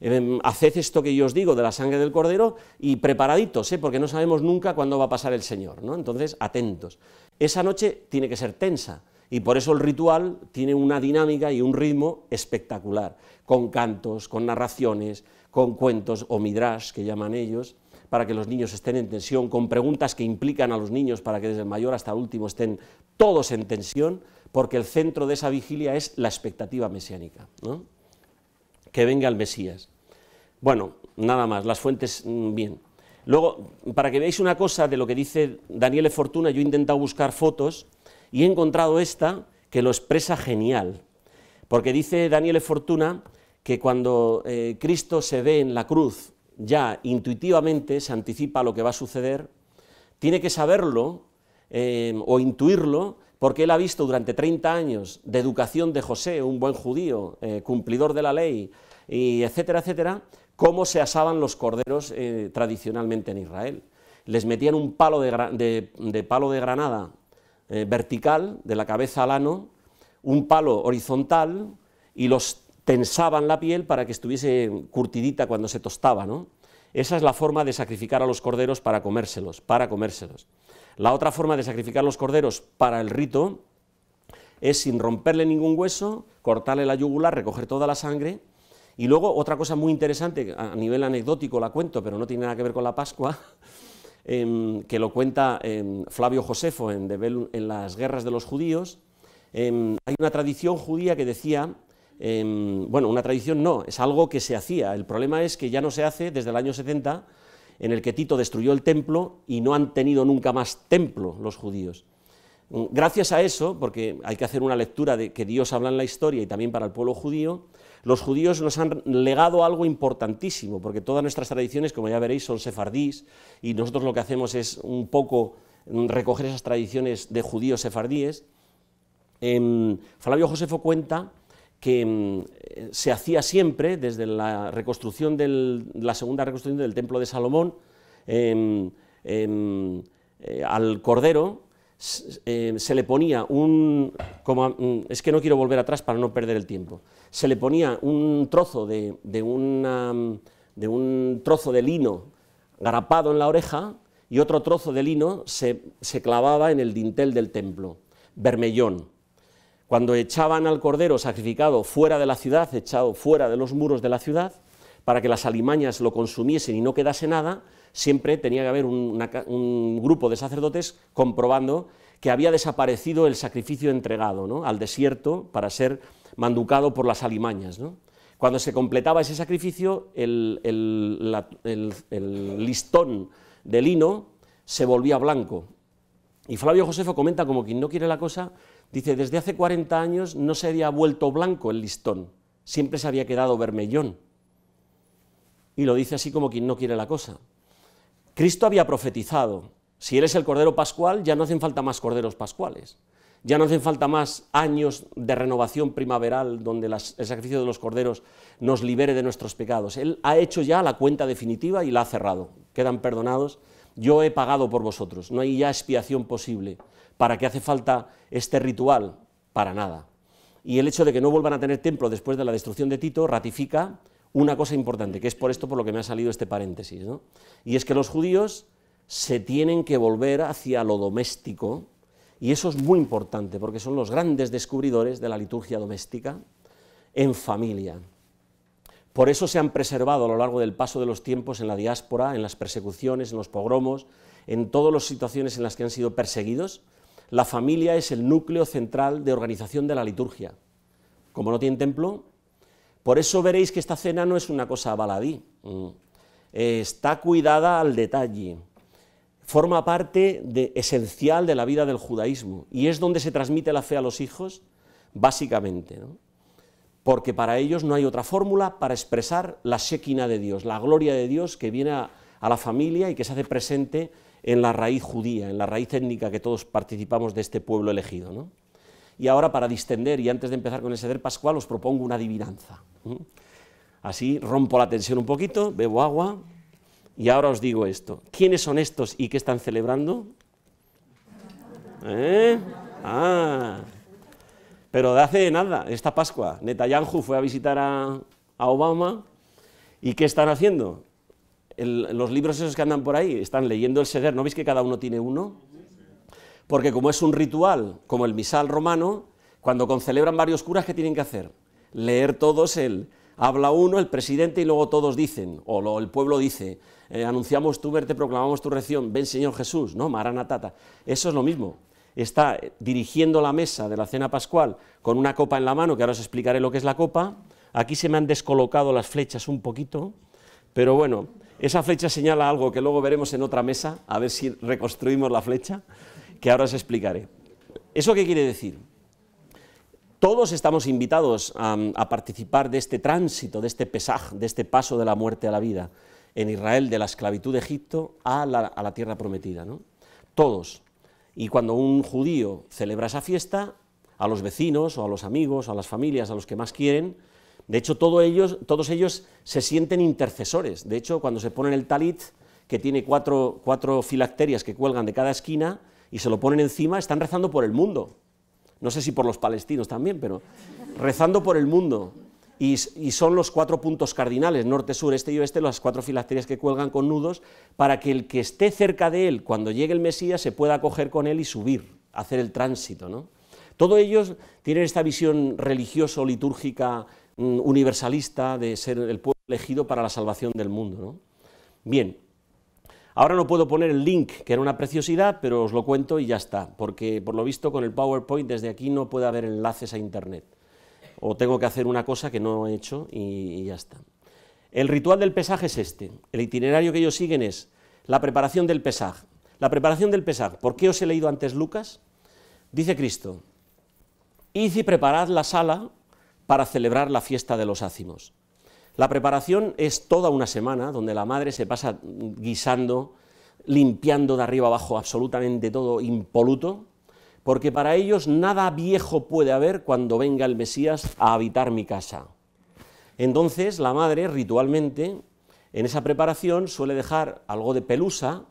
Em, haced esto que yo os digo de la sangre del cordero y preparaditos, ¿eh? porque no sabemos nunca cuándo va a pasar el Señor, ¿no? Entonces, atentos. Esa noche tiene que ser tensa y por eso el ritual tiene una dinámica y un ritmo espectacular, con cantos, con narraciones, con cuentos o midrash que llaman ellos para que los niños estén en tensión, con preguntas que implican a los niños para que desde el mayor hasta el último estén todos en tensión, porque el centro de esa vigilia es la expectativa mesiánica, que venga el Mesías. Bueno, nada más, las fuentes, mm, bien. Luego, para que veáis una cosa de lo que dice Daniele Fortuna, yo he intentado buscar fotos y he encontrado esta que lo expresa genial, porque dice Daniele Fortuna que cuando eh, Cristo se ve en la cruz ya intuitivamente se anticipa lo que va a suceder, tiene que saberlo eh, o intuirlo porque él ha visto durante 30 años de educación de José, un buen judío, eh, cumplidor de la ley, y etcétera, etcétera, cómo se asaban los corderos eh, tradicionalmente en Israel. Les metían un palo de, palo de granada vertical, de la cabeza al ano, un palo horizontal, y los tensaban la piel para que estuviese curtidita cuando se tostaba, ¿no? Esa es la forma de sacrificar a los corderos para comérselos, para comérselos. La otra forma de sacrificar a los corderos para el rito es sin romperle ningún hueso, cortarle la yugular, recoger toda la sangre. Y luego otra cosa muy interesante, a nivel anecdótico la cuento, pero no tiene nada que ver con la Pascua, <laughs> em, que lo cuenta em, Flavio Josefo en, en Las guerras de los judíos. Em, hay una tradición judía que decía Em, bueno, una tradición no, es algo que se hacía. El problema es que ya no se hace desde el año 70, en el que Tito destruyó el templo y no han tenido nunca más templo los judíos. Mm, gracias a eso, porque hay que hacer una lectura de que Dios habla en la historia y también para el pueblo judío, los judíos nos han legado algo importantísimo, porque todas nuestras tradiciones, como ya veréis, son sefardíes y nosotros lo que hacemos es un poco mm, recoger esas tradiciones de judíos sefardíes. Eh, Flavio Josefo cuenta que mm, eh, se hacía siempre desde la reconstrucción del, la segunda reconstrucción del templo de Salomón em, em, eh, al cordero em, se le ponía un mm, es que no quiero volver atrás para no perder el tiempo se le ponía un trozo de, de un trozo de lino grapado en la oreja y otro trozo de lino se, se clavaba en el dintel del templo vermellón cuando echaban al cordero sacrificado fuera de la ciudad, echado fuera de los muros de la ciudad, para que las alimañas lo consumiesen y no quedase nada, siempre tenía que haber un, grupo de sacerdotes comprobando que había desaparecido el sacrificio entregado al desierto para ser manducado por las alimañas. Cuando se completaba ese sacrificio, el listón de lino se volvía blanco y Flavio Josefo comenta como quien no quiere la cosa, dice, desde hace 40 años no se había vuelto blanco el listón, siempre se había quedado vermellón. Y lo dice así como quien no quiere la cosa. Cristo había profetizado, si eres el Cordero Pascual, ya no hacen falta más Corderos Pascuales, ya no hacen falta más años de renovación primaveral donde el sacrificio de los Corderos nos libere de nuestros pecados. Él ha hecho ya la cuenta definitiva y la ha cerrado. Quedan perdonados yo he pagado por vosotros, no hay ya expiación posible. ¿Para qué hace falta este ritual? Para nada. Y el hecho de que no vuelvan a tener templo después de la destrucción de Tito ratifica una cosa importante, que es por esto por lo que me ha salido este paréntesis, y es que los judíos se tienen que volver hacia lo doméstico, y eso es muy importante, porque son los grandes descubridores de la liturgia doméstica en familia. Por eso se han preservado a lo largo del paso de los tiempos en la diáspora, en las persecuciones, en los pogromos, en todas las situaciones en las que han sido perseguidos. La familia es el núcleo central de organización de la liturgia. Como no tiene templo, por eso veréis que esta cena no es una cosa baladí, mm. está cuidada al detalle, forma parte esencial de la vida del judaísmo y es donde se transmite la fe a los hijos, básicamente porque para ellos no hay otra fórmula para expresar la séquina de Dios, la gloria de Dios que viene a, la familia y que se hace presente en la raíz judía, en la raíz étnica que todos participamos de este pueblo elegido. Y ahora, para distender, y antes de empezar con el Seder Pascual, os propongo una adivinanza. Así rompo la tensión un poquito, bebo agua, y ahora os digo esto. ¿Quiénes son estos y qué están celebrando? ¿Eh? Ah, pero de hace nada, esta Pascua, Netanyahu fue a visitar a, Obama y ¿qué están haciendo? los libros esos que andan por ahí, están leyendo el Seder, ¿no veis que cada uno tiene uno? Porque como es un ritual, como el misal romano, cuando concelebran varios curas, ¿qué tienen que hacer? Leer todos el... Habla uno, el presidente, y luego todos dicen, o el pueblo dice, eh, anunciamos tu verte, proclamamos tu reacción, ven Señor Jesús, ¿no? Maranatata. Eso es lo mismo está dirigiendo la mesa de la cena pascual con una copa en la mano, que ahora os explicaré lo que es la copa. Aquí se me han descolocado las flechas un poquito, pero bueno, esa flecha señala algo que luego veremos en otra mesa, a ver si reconstruimos la flecha, que ahora os explicaré. ¿Eso qué quiere decir? Todos estamos invitados a, participar de este tránsito, de este pesaj, de este paso de la muerte a la vida en Israel, de la esclavitud de Egipto a la, a la tierra prometida. ¿no? Todos. Y cuando un judío celebra esa fiesta, a los vecinos o a los amigos a las familias, a los que más quieren, de hecho ellos, todos ellos se sienten intercesores. De hecho, cuando se ponen el talit, que tiene cuatro, cuatro filacterias que cuelgan de cada esquina, y se lo ponen encima, están rezando por el mundo. No sé si por los palestinos también, pero rezando por el mundo y, son los cuatro puntos cardinales, norte, sur, este y oeste, las cuatro filacterias que cuelgan con nudos, para que el que esté cerca de él cuando llegue el Mesías se pueda acoger con él y subir, hacer el tránsito. ¿no? Todos ellos tienen esta visión religiosa, litúrgica, mm, universalista de ser el pueblo elegido para la salvación del mundo. Bien, Ahora no puedo poner el link, que era una preciosidad, pero os lo cuento y ya está, porque por lo visto con el PowerPoint desde aquí no puede haber enlaces a Internet o tengo que hacer una cosa que no he hecho y, ya está. El ritual del pesaje es este. El itinerario que ellos siguen es la preparación del pesaje. La preparación del pesaje. ¿Por qué os he leído antes Lucas? Dice Cristo, id y preparad la sala para celebrar la fiesta de los ácimos. La preparación es toda una semana donde la madre se pasa guisando, limpiando de arriba abajo absolutamente todo impoluto, porque para ellos nada viejo puede haber cuando venga el Mesías a habitar mi casa. Entonces la madre ritualmente en esa preparación suele dejar algo de pelusa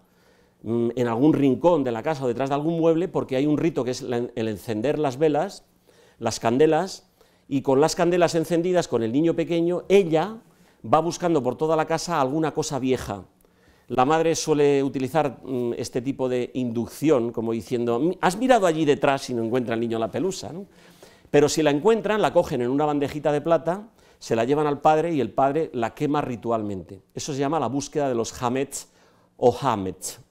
mm, en algún rincón de la casa o detrás de algún mueble porque hay un rito que es el encender las velas, las candelas, y con las candelas encendidas con el niño pequeño, ella va buscando por toda la casa alguna cosa vieja la madre suele utilizar mm, este tipo de inducción, como diciendo, has mirado allí detrás y no encuentra el niño la pelusa. Pero si la encuentran, la cogen en una bandejita de plata, se la llevan al padre y el padre la quema ritualmente. Eso se llama la búsqueda de los hamets o hamets,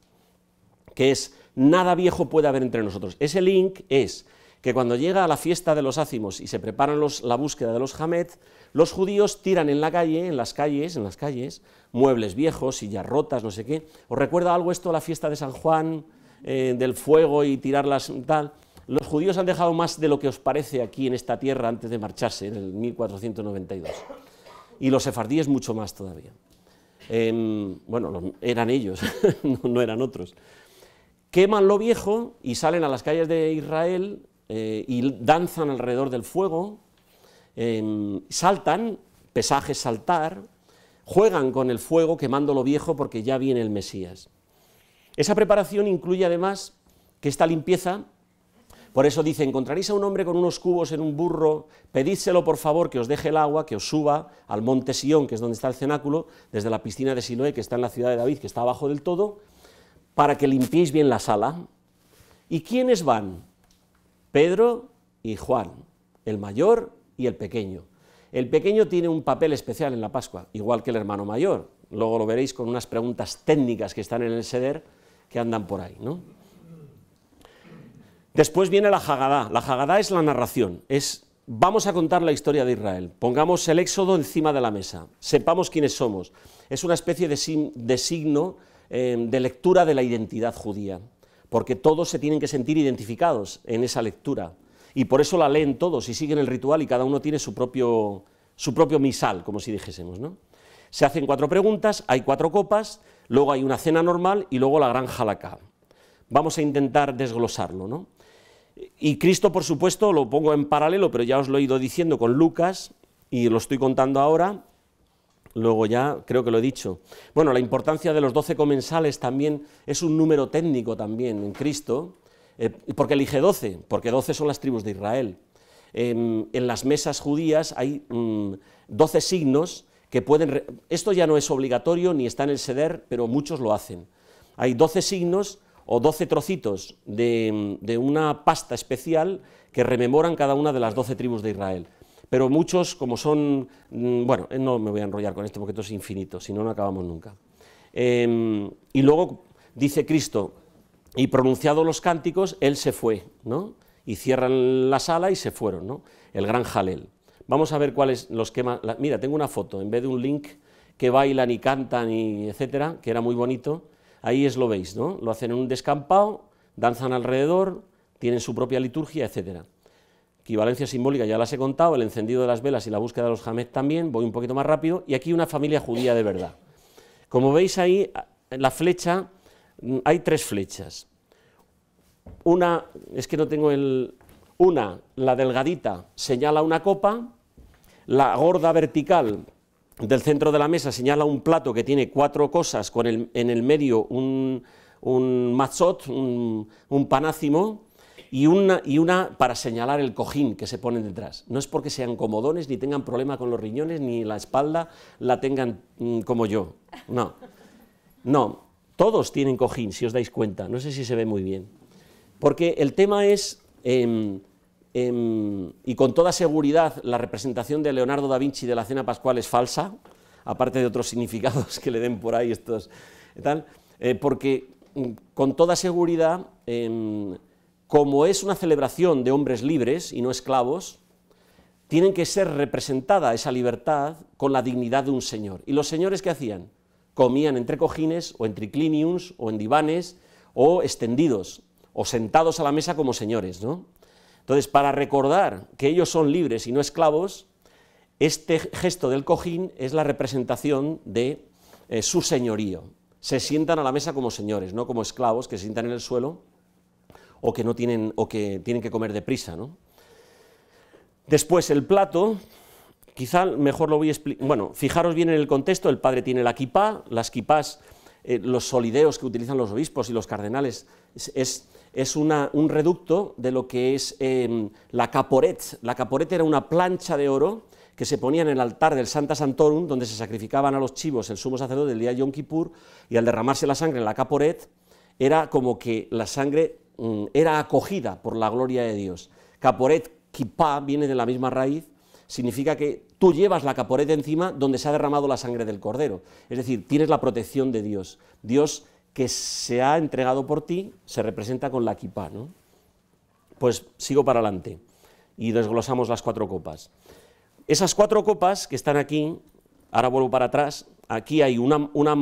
que es nada viejo puede haber entre nosotros. Ese link es que cuando llega a la fiesta de los ácimos y se preparan la búsqueda de los hamets, los judíos tiran en la calle, en las calles, en las calles, muebles viejos, sillas rotas, no sé qué. ¿Os recuerda algo esto la fiesta de San Juan, eh, del fuego y tirarlas tal? Los judíos han dejado más de lo que os parece aquí en esta tierra antes de marcharse, en el 1492. Y los sefardíes mucho más todavía. Em, bueno, eran ellos, <laughs> no eran otros. Queman lo viejo y salen a las calles de Israel eh, y danzan alrededor del fuego, Em, saltan, pesajes saltar, juegan con el fuego quemando lo viejo porque ya viene el Mesías. Esa preparación incluye además que esta limpieza, por eso dice, encontraréis a un hombre con unos cubos en un burro, pedídselo por favor que os deje el agua, que os suba al monte Sión, que es donde está el cenáculo, desde la piscina de Siloé, que está en la ciudad de David, que está abajo del todo, para que limpiéis bien la sala. ¿Y quiénes van? Pedro y Juan, el mayor y el pequeño. El pequeño tiene un papel especial en la Pascua, igual que el hermano mayor. Luego lo veréis con unas preguntas técnicas que están en el seder que andan por ahí. ¿no? Después viene la Hagadá. La Hagadá es la narración, es vamos a contar la historia de Israel. Pongamos el éxodo encima de la mesa, sepamos quiénes somos. Es una especie de, signo em, de lectura de la identidad judía, porque todos se tienen que sentir identificados en esa lectura y por eso la leen todos y siguen el ritual y cada uno tiene su propio, su propio misal, como si dijésemos. ¿no? Se hacen cuatro preguntas, hay cuatro copas, luego hay una cena normal y luego la gran jalaca. Vamos a intentar desglosarlo. ¿no? Y Cristo, por supuesto, lo pongo en paralelo, pero ya os lo he ido diciendo con Lucas y lo estoy contando ahora. Luego ya creo que lo he dicho. Bueno, la importancia de los doce comensales también es un número técnico también en Cristo eh, porque elige 12? Porque 12 son las tribus de Israel. Em, en las mesas judías hay 12 mm, signos que pueden... Esto ya no es obligatorio ni está en el SEDER, pero muchos lo hacen. Hay 12 signos o 12 trocitos mm, de, una pasta especial que rememoran cada una de las 12 tribus de Israel pero muchos, como son, mm, bueno, eh, no me voy a enrollar con esto porque esto es infinito, si no, no acabamos nunca. Em, y luego dice Cristo, y pronunciados los cánticos, él se fue, ¿no? Y cierran la sala y se fueron, ¿no? El gran jalel. Vamos a ver cuáles los que más... mira, tengo una foto, en vez de un link que bailan y cantan y etcétera, que era muy bonito, ahí es lo veis, ¿no? Lo hacen en un descampado, danzan alrededor, tienen su propia liturgia, etcétera. Equivalencia simbólica ya las he contado, el encendido de las velas y la búsqueda de los jamed también, voy un poquito más rápido, y aquí una familia judía de verdad. Como veis ahí, la flecha Mm, hay tres flechas. Una, es que no tengo el... Una, la delgadita, señala una copa, la gorda vertical del centro de la mesa señala un plato que tiene cuatro cosas, con el, en el medio un, un mazot, un, panácimo, y una, y una, para señalar el cojín que se pone detrás. No es porque sean comodones, ni tengan problema con los riñones, ni la espalda la tengan mm, como yo. No. No, todos tienen cojín, si os dais cuenta. No sé si se ve muy bien. Porque el tema es, em, em, y con toda seguridad, la representación de Leonardo da Vinci de la cena pascual es falsa, aparte de otros <laughs> significados que le den por ahí estos. Eh, tal, eh, porque mm, con toda seguridad, em, como es una celebración de hombres libres y no esclavos, tienen que ser representada esa libertad con la dignidad de un señor. ¿Y los señores qué hacían? comían entre cojines o en tricliniums o en divanes o extendidos o sentados a la mesa como señores. ¿no? Entonces, para recordar que ellos son libres y no esclavos, este gesto del cojín es la representación de eh, su señorío. Se sientan a la mesa como señores, no como esclavos que se sientan en el suelo o que, no tienen, o que tienen que comer deprisa. ¿no? Después, el plato Quizá mejor lo voy a explicar. Bueno, fijaros bien en el contexto, el padre tiene la kipá, las kipás, eh, los solideos que utilizan los obispos y los cardenales, es, es, un reducto de lo que es em, la caporet. La caporet era una plancha de oro que se ponía en el altar del Santa Santorum, donde se sacrificaban a los chivos el sumo sacerdote del día Yom Kippur, y al derramarse la sangre en la caporet, era como que la sangre mm, era acogida por la gloria de Dios. Caporet, kippah, viene de la misma raíz, significa que tú llevas la caporeta encima donde se ha derramado la sangre del cordero. Es decir, tienes la protección de Dios. Dios que se ha entregado por ti se representa con la equipa. Pues sigo para adelante y desglosamos las cuatro copas. Esas cuatro copas que están aquí, ahora vuelvo para atrás, aquí hay una, una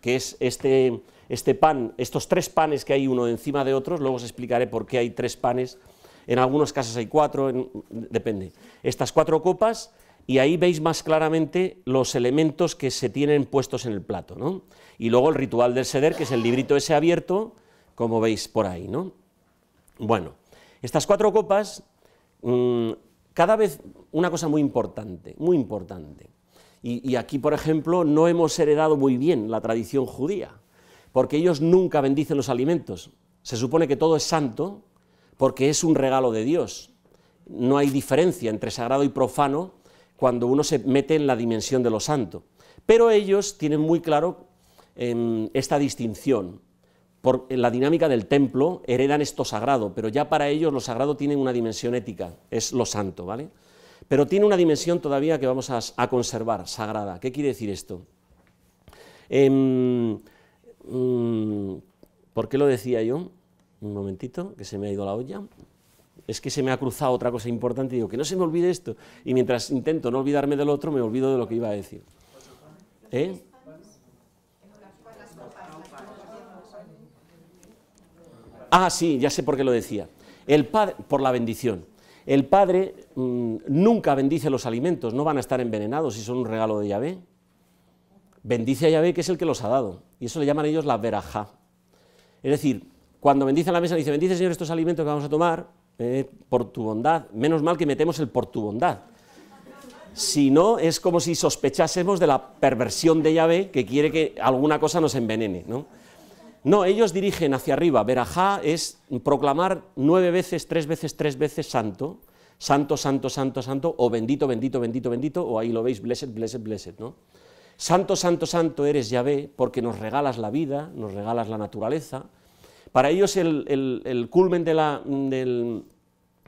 que es este, este, pan, estos tres panes que hay uno encima de otros, luego os explicaré por qué hay tres panes en algunos casos hay cuatro, depende. Estas cuatro copas y ahí veis más claramente los elementos que se tienen puestos en el plato. Y luego el ritual del seder, que es el librito ese abierto, como veis por ahí. Bueno, estas cuatro copas, mm, cada vez una cosa muy importante, muy importante. y aquí, por ejemplo, no hemos heredado muy bien la tradición judía, porque ellos nunca bendicen los alimentos. Se supone que todo es santo, porque es un regalo de Dios. No hay diferencia entre sagrado y profano cuando uno se mete en la dimensión de lo santo. Pero ellos tienen muy claro em, esta distinción. Por en la dinámica del templo heredan esto sagrado, pero ya para ellos lo sagrado tiene una dimensión ética, es lo santo, ¿vale? Pero tiene una dimensión todavía que vamos a, conservar, sagrada. ¿Qué quiere decir esto? Em, mm, ¿Por qué lo decía yo? Un momentito, que se me ha ido la olla. Es que se me ha cruzado otra cosa importante y digo, que no se me olvide esto. Y mientras intento no olvidarme del otro, me olvido de lo que iba a decir. ¿Eh? Ah, sí, ya sé por qué lo decía. El padre, por la bendición. El padre mm, nunca bendice los alimentos, no van a estar envenenados si son un regalo de Yahvé. Bendice a Yahvé, que es el que los ha dado. Y eso le llaman ellos la verajá. Es decir, cuando bendice la mesa, dice, bendice Señor estos alimentos que vamos a tomar, eh, por tu bondad. Menos mal que metemos el por tu bondad. Si no, es como si sospechásemos de la perversión de Yahvé que quiere que alguna cosa nos envenene. No, no ellos dirigen hacia arriba. Berajá es proclamar nueve veces, tres veces, tres veces santo. Santo, santo, santo, santo, o bendito, bendito, bendito, bendito, o ahí lo veis, blessed, blessed, blessed, ¿no? Santo, santo, santo eres Yahvé porque nos regalas la vida, nos regalas la naturaleza, para ellos el, culmen de la...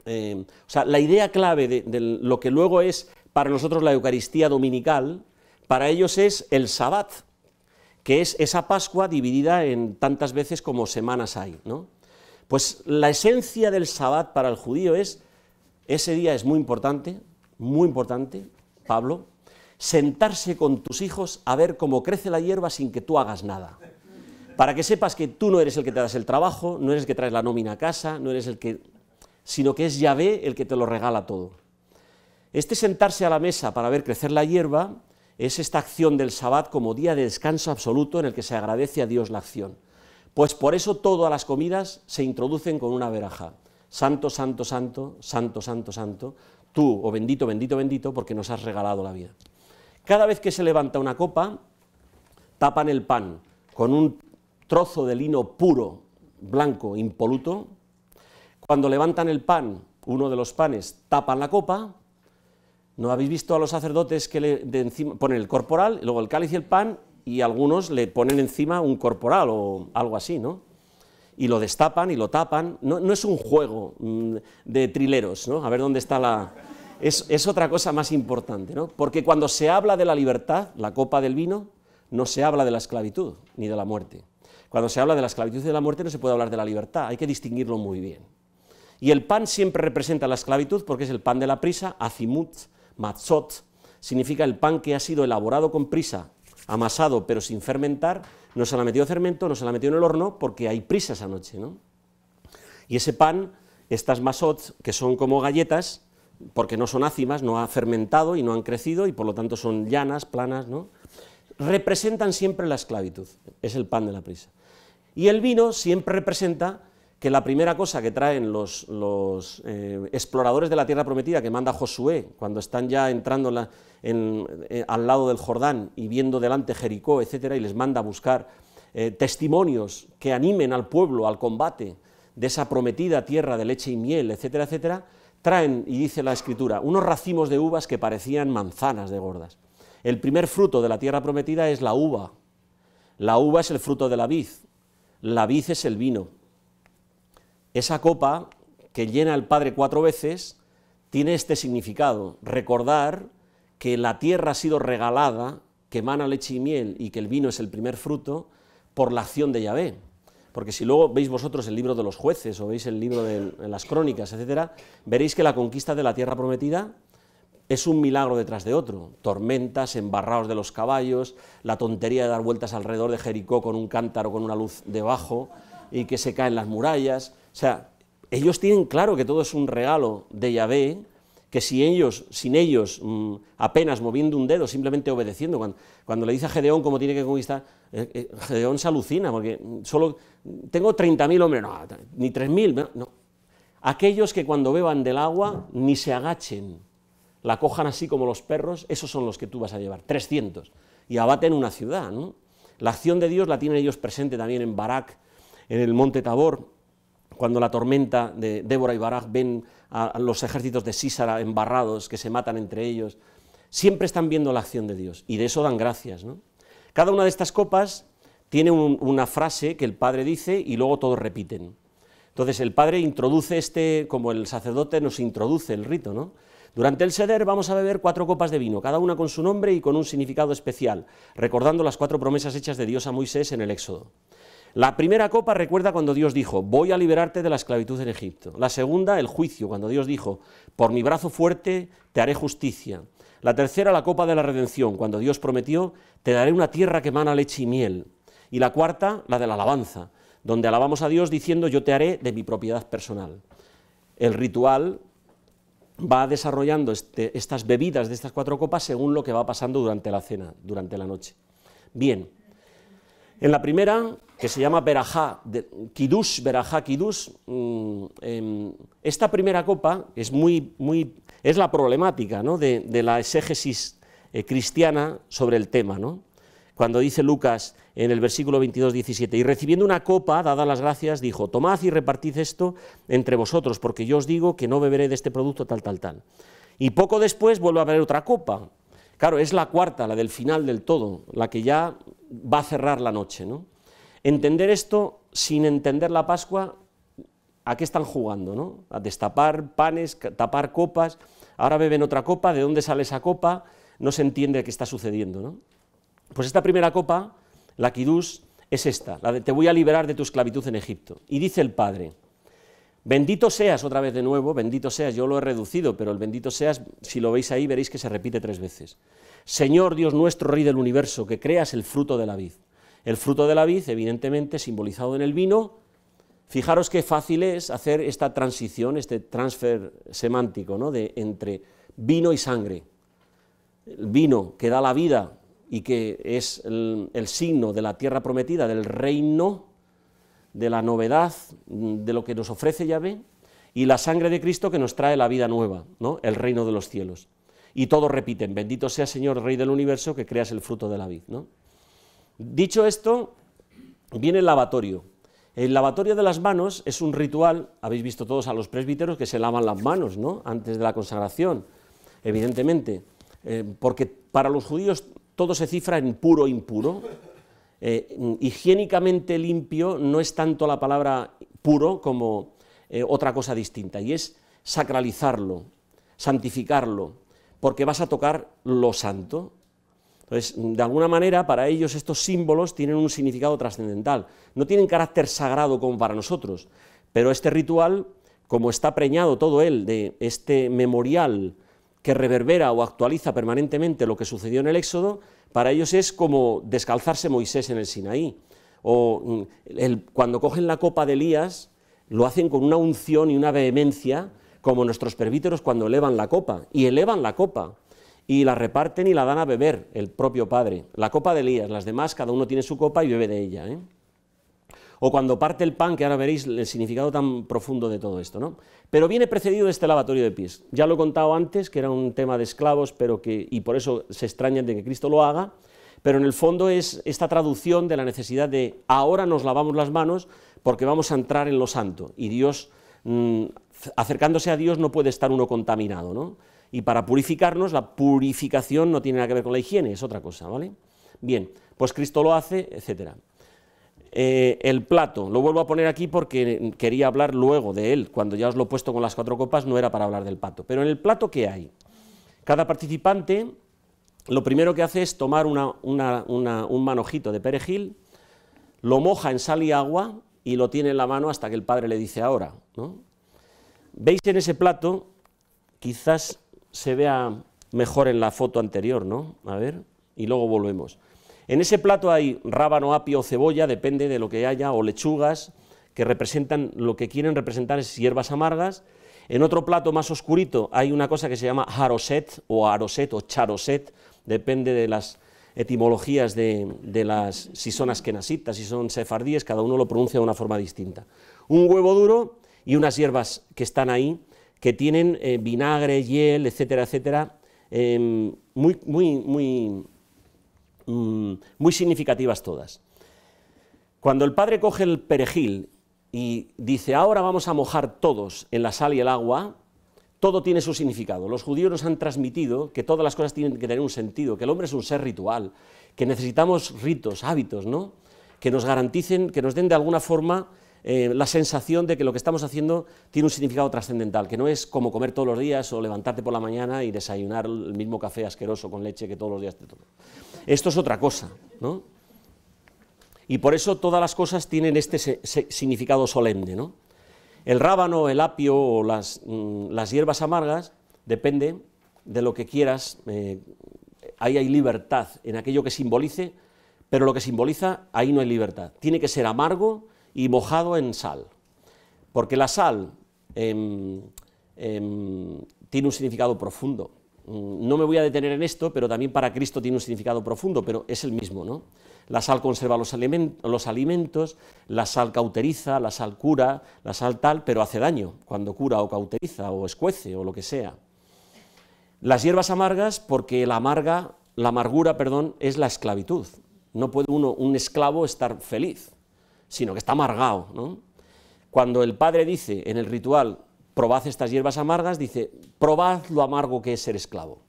Eh, o sea, la idea clave de, lo que luego es para nosotros la Eucaristía dominical, para ellos es el Sabbat, que es esa Pascua dividida en tantas veces como semanas hay. ¿no? Pues la esencia del Sabbat para el judío es, ese día es muy importante, muy importante, Pablo, sentarse con tus hijos a ver cómo crece la hierba sin que tú hagas nada para que sepas que tú no eres el que te das el trabajo, no eres el que traes la nómina a casa, no eres el que, sino que es Yahvé el que te lo regala todo. Este sentarse a la mesa para ver crecer la hierba es esta acción del Sabbat como día de descanso absoluto en el que se agradece a Dios la acción. Pues por eso todas las comidas se introducen con una veraja. Santo, santo, santo, santo, santo, santo, tú, o oh bendito, bendito, bendito, porque nos has regalado la vida. Cada vez que se levanta una copa, tapan el pan con un trozo de lino puro, blanco, impoluto. Cuando levantan el pan, uno de los panes, tapan la copa. ¿No habéis visto a los sacerdotes que le ponen el corporal, luego el cáliz y el pan, y algunos le ponen encima un corporal o algo así, ¿no? Y lo destapan y lo tapan. No, es un juego mm, de trileros, ¿no? A ver dónde está la... Es, es, otra cosa más importante, ¿no? Porque cuando se habla de la libertad, la copa del vino, no se habla de la esclavitud ni de la muerte. Cuando se habla de la esclavitud y de la muerte no se puede hablar de la libertad, hay que distinguirlo muy bien. Y el pan siempre representa la esclavitud porque es el pan de la prisa, azimut, matzot, significa el pan que ha sido elaborado con prisa, amasado pero sin fermentar, no se la metió fermento, no se la metido en el horno porque hay prisa esa noche. ¿no? Y ese pan, estas masot, que son como galletas, porque no son ácimas, no ha fermentado y no han crecido y por lo tanto son llanas, planas, ¿no? representan siempre la esclavitud, es el pan de la prisa. Y el vino siempre representa que la primera cosa que traen los, eh, exploradores de la tierra prometida que manda Josué, cuando están ya entrando eh, al lado del Jordán y viendo delante Jericó, etcétera, y les manda a buscar eh, testimonios que animen al pueblo al combate de esa prometida tierra de leche y miel, etcétera, etcétera, traen, y dice la escritura, unos racimos de uvas que parecían manzanas de gordas. El primer fruto de la tierra prometida es la uva. La uva es el fruto de la vid, la vid es el vino. Esa copa que llena el Padre cuatro veces tiene este significado, recordar que la tierra ha sido regalada, que emana leche y miel y que el vino es el primer fruto por la acción de Yahvé. Porque si luego veis vosotros el libro de los jueces o veis el libro de las crónicas, etc., veréis que la conquista de la tierra prometida es un milagro detrás de otro. Tormentas, embarrados de los caballos, la tontería de dar vueltas alrededor de Jericó con un cántaro con una luz debajo y que se caen las murallas. O sea, ellos tienen claro que todo es un regalo de Yahvé, que si ellos, sin ellos, mm, apenas moviendo un dedo, simplemente obedeciendo, cuando, le dice a Gedeón cómo tiene que conquistar, eh, eh, Gedeón se alucina, porque solo tengo 30.000 hombres, no, ni 3.000, no. Aquellos que cuando beban del agua ni se agachen, la cojan así como los perros, esos son los que tú vas a llevar, 300, y abaten una ciudad. La acción de Dios la tienen ellos presente también en Barak, en el monte Tabor, cuando la tormenta de Débora y Barak ven a los ejércitos de Sísara embarrados, que se matan entre ellos. Siempre están viendo la acción de Dios y de eso dan gracias. ¿no? Cada una de estas copas tiene una frase que el padre dice y luego todos repiten. Entonces el padre introduce este, como el sacerdote nos introduce el rito, ¿no? Durante el seder vamos a beber cuatro copas de vino, cada una con su nombre y con un significado especial, recordando las cuatro promesas hechas de Dios a Moisés en el Éxodo. La primera copa recuerda cuando Dios dijo, voy a liberarte de la esclavitud en Egipto. La segunda, el juicio, cuando Dios dijo, por mi brazo fuerte te haré justicia. La tercera, la copa de la redención, cuando Dios prometió, te daré una tierra que mana leche y miel. Y la cuarta, la de la alabanza, donde alabamos a Dios diciendo, yo te haré de mi propiedad personal. El ritual va desarrollando este, estas bebidas de estas cuatro copas según lo que va pasando durante la cena, durante la noche. Bien, en la primera, que se llama Berajá, Kidush, Berajá, Kidush, mm, em, esta primera copa es, muy, muy, es la problemática ¿no? de, la exégesis eh, cristiana sobre el tema. ¿no? cuando dice Lucas en el versículo 22, 17, y recibiendo una copa, dada las gracias, dijo, tomad y repartid esto entre vosotros, porque yo os digo que no beberé de este producto tal, tal, tal. Y poco después vuelve a haber otra copa. Claro, es la cuarta, la del final del todo, la que ya va a cerrar la noche. ¿no? Entender esto sin entender la Pascua, ¿a qué están jugando? ¿no? A destapar panes, tapar copas, ahora beben otra copa, ¿de dónde sale esa copa? No se entiende qué está sucediendo. ¿no? Pues esta primera copa, la Kiddush, es esta, la de te voy a liberar de tu esclavitud en Egipto. Y dice el Padre, bendito seas, otra vez de nuevo, bendito seas, yo lo he reducido, pero el bendito seas, si lo veis ahí, veréis que se repite tres veces. Señor Dios nuestro, Rey del universo, que creas el fruto de la vid. El fruto de la vid, evidentemente, simbolizado en el vino. Fijaros qué fácil es hacer esta transición, este transfer semántico, ¿no? de, entre vino y sangre. El vino que da la vida, y que es el, signo de la tierra prometida, del reino, de la novedad, mm, de lo que nos ofrece Yahvé, y la sangre de Cristo que nos trae la vida nueva, ¿no? el reino de los cielos. Y todos repiten, bendito sea Señor, Rey del universo, que creas el fruto de la vid. Dicho esto, viene el lavatorio. El lavatorio de las manos es un ritual, habéis visto todos a los presbíteros que se lavan las manos ¿no? antes de la consagración, evidentemente, eh, porque para los judíos todo se cifra en puro impuro. Eh, higiénicamente limpio no es tanto la palabra puro como eh, otra cosa distinta, y es sacralizarlo, santificarlo, porque vas a tocar lo santo. Entonces, de alguna manera, para ellos estos símbolos tienen un significado trascendental, no tienen carácter sagrado como para nosotros, pero este ritual, como está preñado todo él de este memorial, que reverbera o actualiza permanentemente lo que sucedió en el Éxodo, para ellos es como descalzarse Moisés en el Sinaí. O mm, cuando cogen la copa de Elías, lo hacen con una unción y una vehemencia, como nuestros pervíteros cuando elevan la copa, y elevan la copa, y la reparten y la dan a beber el propio Padre. La copa de Elías, las demás, cada uno tiene su copa y bebe de ella. ¿eh? o cuando parte el pan, que ahora veréis el significado tan profundo de todo esto. ¿no? Pero viene precedido de este lavatorio de pies. Ya lo he contado antes, que era un tema de esclavos, pero que, y por eso se extrañan de que Cristo lo haga, pero en el fondo es esta traducción de la necesidad de ahora nos lavamos las manos porque vamos a entrar en lo santo, y Dios, mm, acercándose a Dios no puede estar uno contaminado, ¿no? Y para purificarnos, la purificación no tiene nada que ver con la higiene, es otra cosa, ¿vale? Bien, pues Cristo lo hace, etcétera. Eh, el plato, lo vuelvo a poner aquí porque quería hablar luego de él, cuando ya os lo he puesto con las cuatro copas no era para hablar del plato, pero en el plato ¿qué hay? Cada participante lo primero que hace es tomar un manojito de perejil, lo moja en sal y agua y lo tiene en la mano hasta que el padre le dice ahora. ¿Veis en ese plato? Quizás se vea mejor en la foto anterior, ¿no? A ver, y luego volvemos. En ese plato hay rábano, apio, o cebolla, depende de lo que haya, o lechugas, que representan lo que quieren representar es hierbas amargas. En otro plato más oscurito hay una cosa que se llama haroset o aroset o charoset, depende de las etimologías de, las, si son askenasitas, si son sefardíes, cada uno lo pronuncia de una forma distinta. Un huevo duro y unas hierbas que están ahí, que tienen eh, vinagre, hiel, etcétera, etcétera, em, muy, muy, muy, Mm, muy significativas todas. Cuando el padre coge el perejil y dice, ahora vamos a mojar todos en la sal y el agua, todo tiene su significado. Los judíos nos han transmitido que todas las cosas tienen que tener un sentido, que el hombre es un ser ritual, que necesitamos ritos, hábitos, ¿no? que nos garanticen, que nos den de alguna forma eh, la sensación de que lo que estamos haciendo tiene un significado trascendental, que no es como comer todos los días o levantarte por la mañana y desayunar el mismo café asqueroso con leche que todos los días te tomas. Esto es otra cosa, ¿no? Y por eso todas las cosas tienen este significado solemne, El rábano, el apio o mm, las, hierbas amargas, depende de lo que quieras, eh, ahí hay libertad en aquello que simbolice, pero lo que simboliza, ahí no hay libertad. Tiene que ser amargo y mojado en sal, porque la sal em, em, tiene un significado profundo. Mm, no me voy a detener en esto, pero también para Cristo tiene un significado profundo, pero es el mismo, ¿no? La sal conserva los, alimentos, la sal cauteriza, la sal cura, la sal tal, pero hace daño cuando cura o cauteriza o escuece o lo que sea. Las hierbas amargas, porque la amarga, la amargura, perdón, es la esclavitud. No puede uno, un esclavo, estar feliz, sino que está amargado, Cuando el padre dice en el ritual, probad estas hierbas amargas, dice, probad lo amargo que es ser esclavo.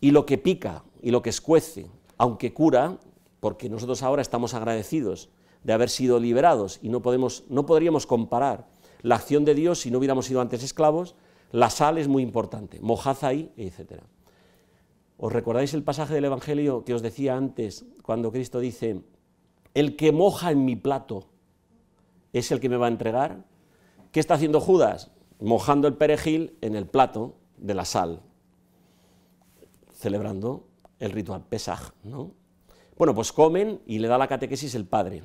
Y lo que pica y lo que escuece, aunque cura, porque nosotros ahora estamos agradecidos de haber sido liberados y no, podemos, no podríamos comparar la acción de Dios si no hubiéramos sido antes esclavos, la sal es muy importante, mojad ahí, etc. ¿Os recordáis el pasaje del Evangelio que os decía antes, cuando Cristo dice, el que moja en mi plato es el que me va a entregar? ¿Qué está haciendo Judas? mojando el perejil en el plato de la sal, celebrando el ritual Pesaj. ¿no? Bueno, pues comen y le da la catequesis el padre.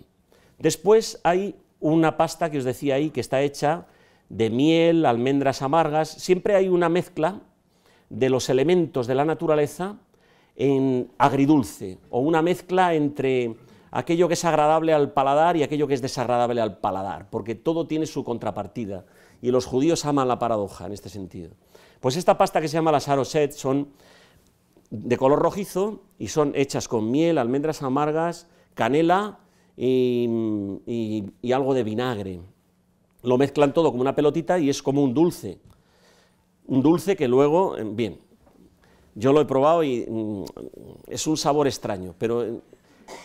Después hay una pasta que os decía ahí que está hecha de miel, almendras amargas, siempre hay una mezcla de los elementos de la naturaleza en agridulce, o una mezcla entre aquello que es agradable al paladar y aquello que es desagradable al paladar, porque todo tiene su contrapartida y los judíos aman la paradoja en este sentido. Pues esta pasta que se llama las saroset son de color rojizo y son hechas con miel, almendras amargas, canela y, algo de vinagre. Lo mezclan todo como una pelotita y es como un dulce. Un dulce que luego, em, bien, yo lo he probado y mm, es un sabor extraño, pero eh,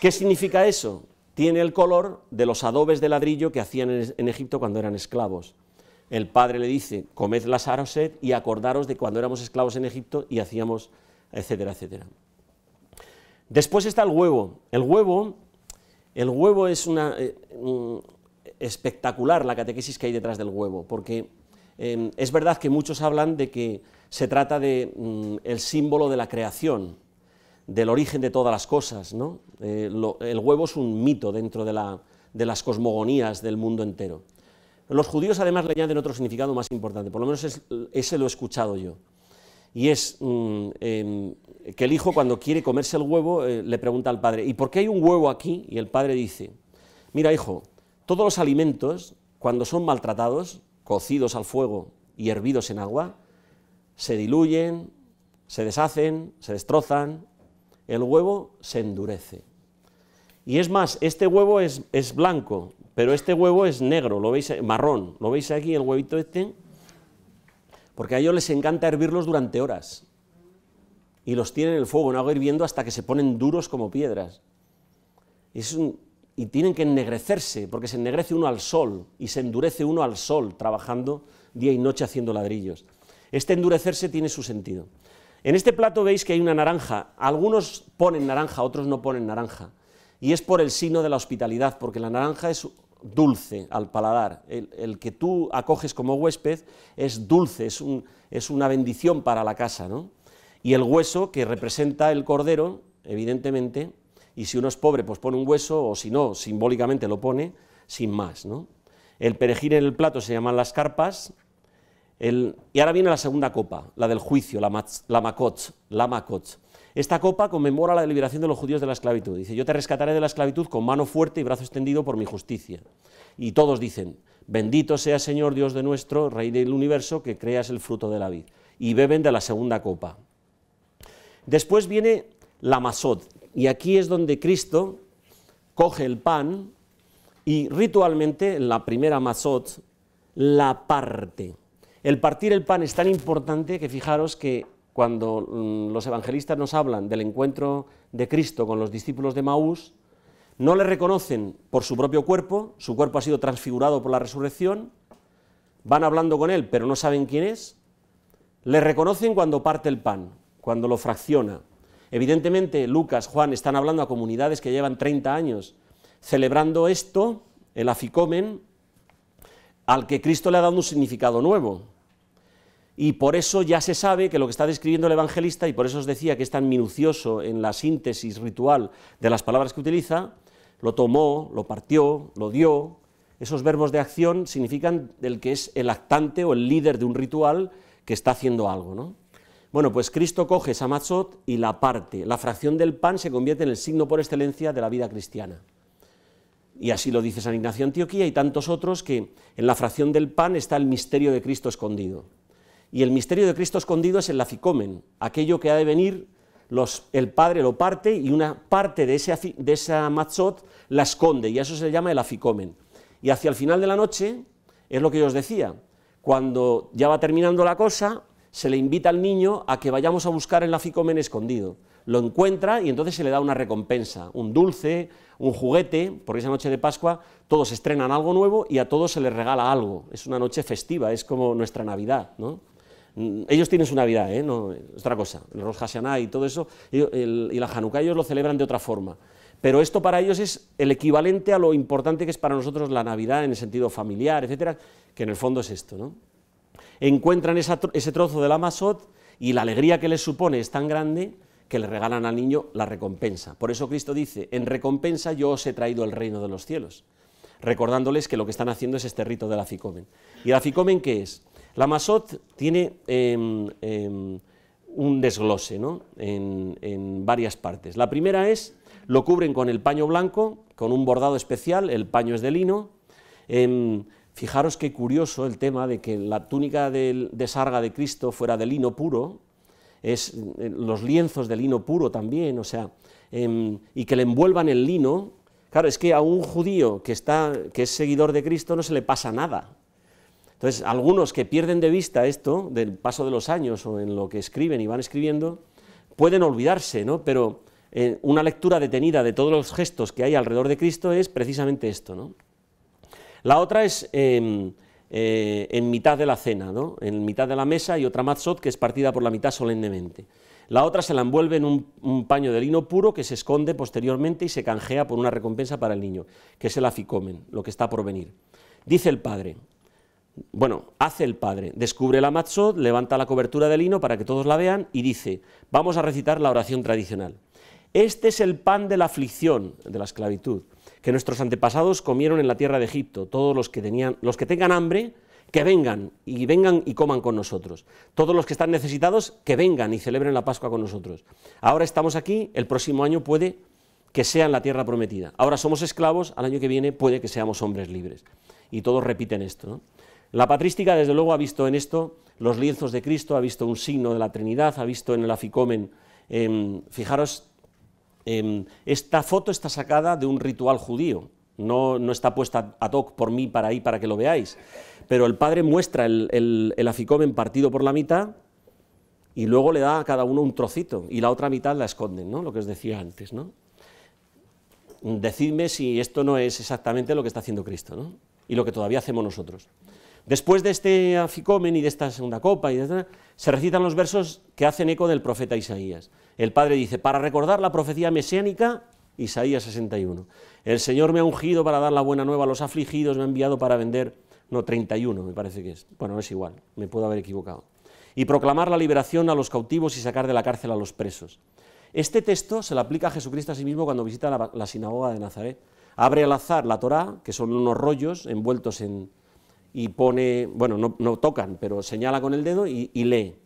¿qué significa eso? Tiene el color de los adobes de ladrillo que hacían en Egipto cuando eran esclavos el padre le dice, comed la saroset y acordaros de cuando éramos esclavos en Egipto y hacíamos, etcétera, etcétera. Después está el huevo. El huevo, el huevo es una eh, espectacular la catequesis que hay detrás del huevo, porque em, es verdad que muchos hablan de que se trata de mm, símbolo de la creación, del origen de todas las cosas. Eh, el huevo es un mito dentro de las cosmogonías del mundo entero. Los judíos además le añaden otro significado más importante, por lo menos ese lo he escuchado yo. Y es mm, em, que el hijo cuando quiere comerse el huevo eh, le pregunta al padre, ¿y por qué hay un huevo aquí? Y el padre dice, mira hijo, todos los alimentos cuando son maltratados, cocidos al fuego y hervidos en agua, se diluyen, se deshacen, se destrozan, el huevo se endurece. Y es más, este huevo es, es blanco, pero este huevo es negro, lo veis eh, marrón, lo veis aquí el huevito este, porque a ellos les encanta hervirlos durante horas y los tienen en el fuego, en agua hirviendo hasta que se ponen duros como piedras. Es un, y tienen que ennegrecerse, porque se ennegrece uno al sol y se endurece uno al sol trabajando día y noche haciendo ladrillos. Este endurecerse tiene su sentido. En este plato veis que hay una naranja. Algunos ponen naranja, otros no ponen naranja. Y es por el signo de la hospitalidad, porque la naranja es dulce al paladar. El, que tú acoges como huésped es dulce, es, una bendición para la casa. ¿no? Y el hueso que representa el cordero, evidentemente, y si uno es pobre, pues pone un hueso, o si no, simbólicamente lo pone, sin más. ¿no? El perejil en el plato se llaman las carpas. y ahora viene la segunda copa, la del juicio, la, macot, la esta copa conmemora la liberación de los judíos de la esclavitud. Dice, yo te rescataré de la esclavitud con mano fuerte y brazo extendido por mi justicia. Y todos dicen, bendito sea Señor Dios de nuestro, Rey del universo, que creas el fruto de la vid. Y beben de la segunda copa. Después viene la masot Y aquí es donde Cristo coge el pan y ritualmente en la primera masot la parte. El partir el pan es tan importante que fijaros que cuando mm, los evangelistas nos hablan del encuentro de Cristo con los discípulos de Maús, no le reconocen por su propio cuerpo, su cuerpo ha sido transfigurado por la resurrección, van hablando con él pero no saben quién es, le reconocen cuando parte el pan, cuando lo fracciona. Evidentemente Lucas, Juan están hablando a comunidades que llevan 30 años celebrando esto, el aficomen, al que Cristo le ha dado un significado nuevo. Y por eso ya se sabe que lo que está describiendo el evangelista, y por eso os decía que es tan minucioso en la síntesis ritual de las palabras que utiliza, lo tomó, lo partió, lo dio. Esos verbos de acción significan el que es el actante o el líder de un ritual que está haciendo algo. ¿no? Bueno, pues Cristo coge esa y la parte. La fracción del pan se convierte en el signo por excelencia de la vida cristiana. Y así lo dice San Ignacio de Antioquía y tantos otros que en la fracción del pan está el misterio de Cristo escondido y el misterio de Cristo escondido es el afikomen, aquello que ha de venir, los, el Padre lo parte y una parte de, ese, de esa matzot la esconde, y eso se llama el afikomen. Y hacia el final de la noche, es lo que yo os decía, cuando ya va terminando la cosa, se le invita al niño a que vayamos a buscar el afikomen escondido. Lo encuentra y entonces se le da una recompensa, un dulce, un juguete, porque esa noche de Pascua todos estrenan algo nuevo y a todos se les regala algo. Es una noche festiva, es como nuestra Navidad, ¿no? Mm, ellos tienen su Navidad, ¿eh? es otra cosa. El Rosh Hashanah y todo eso, y, la Hanukkah ellos lo celebran de otra forma. Pero esto para ellos es el equivalente a lo importante que es para nosotros la Navidad en el sentido familiar, etcétera, que en el fondo es esto. ¿no? Encuentran ese trozo de la masot y la alegría que les supone es tan grande que le regalan al niño la recompensa. Por eso Cristo dice, en recompensa yo os he traído el reino de los cielos, recordándoles que lo que están haciendo es este rito del aficomen. ¿Y el aficomen qué es? La Masot tiene em, em, un desglose en, varias partes. La primera es, lo cubren con el paño blanco, con un bordado especial, el paño es de lino. Em, fijaros qué curioso el tema de que la túnica de, sarga de Cristo fuera de lino puro, es, eh, los lienzos de lino puro también, o sea, y que le envuelvan el lino. Claro, es que a un judío que, está, que es seguidor de Cristo no se le pasa nada, entonces, algunos que pierden de vista esto del paso de los años o en lo que escriben y van escribiendo, pueden olvidarse, ¿no? Pero eh, una lectura detenida de todos los gestos que hay alrededor de Cristo es precisamente esto, La otra es em, eh, en mitad de la cena, en mitad de la mesa y otra matzot que es partida por la mitad solemnemente. La otra se la envuelve en un, un, paño de lino puro que se esconde posteriormente y se canjea por una recompensa para el niño, que es el aficomen, lo que está por venir. Dice el padre, bueno, hace el padre, descubre la matzot, levanta la cobertura de lino para que todos la vean y dice, vamos a recitar la oración tradicional. Este es el pan de la aflicción, de la esclavitud, que nuestros antepasados comieron en la tierra de Egipto, todos los que, tenían, los que tengan hambre, que vengan y vengan y coman con nosotros. Todos los que están necesitados, que vengan y celebren la Pascua con nosotros. Ahora estamos aquí, el próximo año puede que sea en la tierra prometida. Ahora somos esclavos, al año que viene puede que seamos hombres libres. Y todos repiten esto. La patrística, desde luego, ha visto en esto los lienzos de Cristo, ha visto un signo de la Trinidad, ha visto en el aficomen. Em, fijaros, em, esta foto está sacada de un ritual judío, no, no, está puesta a hoc por mí para ahí para que lo veáis. Pero el padre muestra el, el, aficomen partido por la mitad y luego le da a cada uno un trocito y la otra mitad la esconden, ¿no? lo que os decía antes. ¿no? Decidme si esto no es exactamente lo que está haciendo Cristo y lo que todavía hacemos nosotros. Después de este aficomen y de esta segunda copa, y se recitan los versos que hacen eco del profeta Isaías. El Padre dice, para recordar la profecía mesiánica, Isaías 61. El Señor me ha ungido para dar la buena nueva a los afligidos, me ha enviado para vender, no, 31 me parece que es. Bueno, no es igual, me puedo haber equivocado. Y proclamar la liberación a los cautivos y sacar de la cárcel a los presos. Este texto se lo aplica a Jesucristo a sí mismo cuando visita la, la sinagoga de Nazaret. Abre al azar la Torá, que son unos rollos envueltos en, y pone, bueno, no, tocan, pero señala con el dedo y, lee.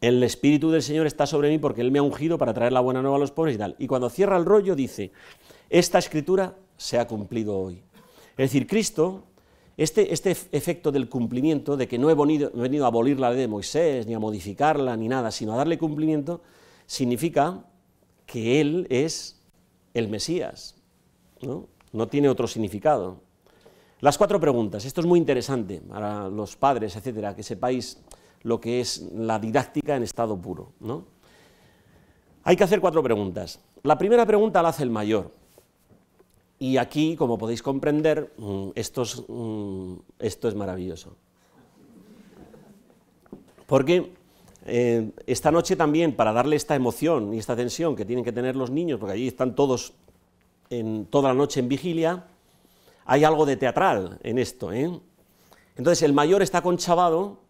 El Espíritu del Señor está sobre mí porque Él me ha ungido para traer la buena nueva a los pobres y tal. Y cuando cierra el rollo dice, esta escritura se ha cumplido hoy. Es decir, Cristo, este, este efecto del cumplimiento, de que no he venido, a abolir la ley de Moisés, ni a modificarla, ni nada, sino a darle cumplimiento, significa que Él es el Mesías. No, no tiene otro significado. Las cuatro preguntas. Esto es muy interesante para los padres, etcétera, que sepáis lo que es la didáctica en estado puro. ¿no? Hay que hacer cuatro preguntas. La primera pregunta la hace el mayor. Y aquí, como podéis comprender, mm, mm, esto es, maravilloso. Porque eh, esta noche también, para darle esta emoción y esta tensión que tienen que tener los niños, porque allí están todos en, toda la noche en vigilia, hay algo de teatral en esto. ¿eh? Entonces el mayor está conchavado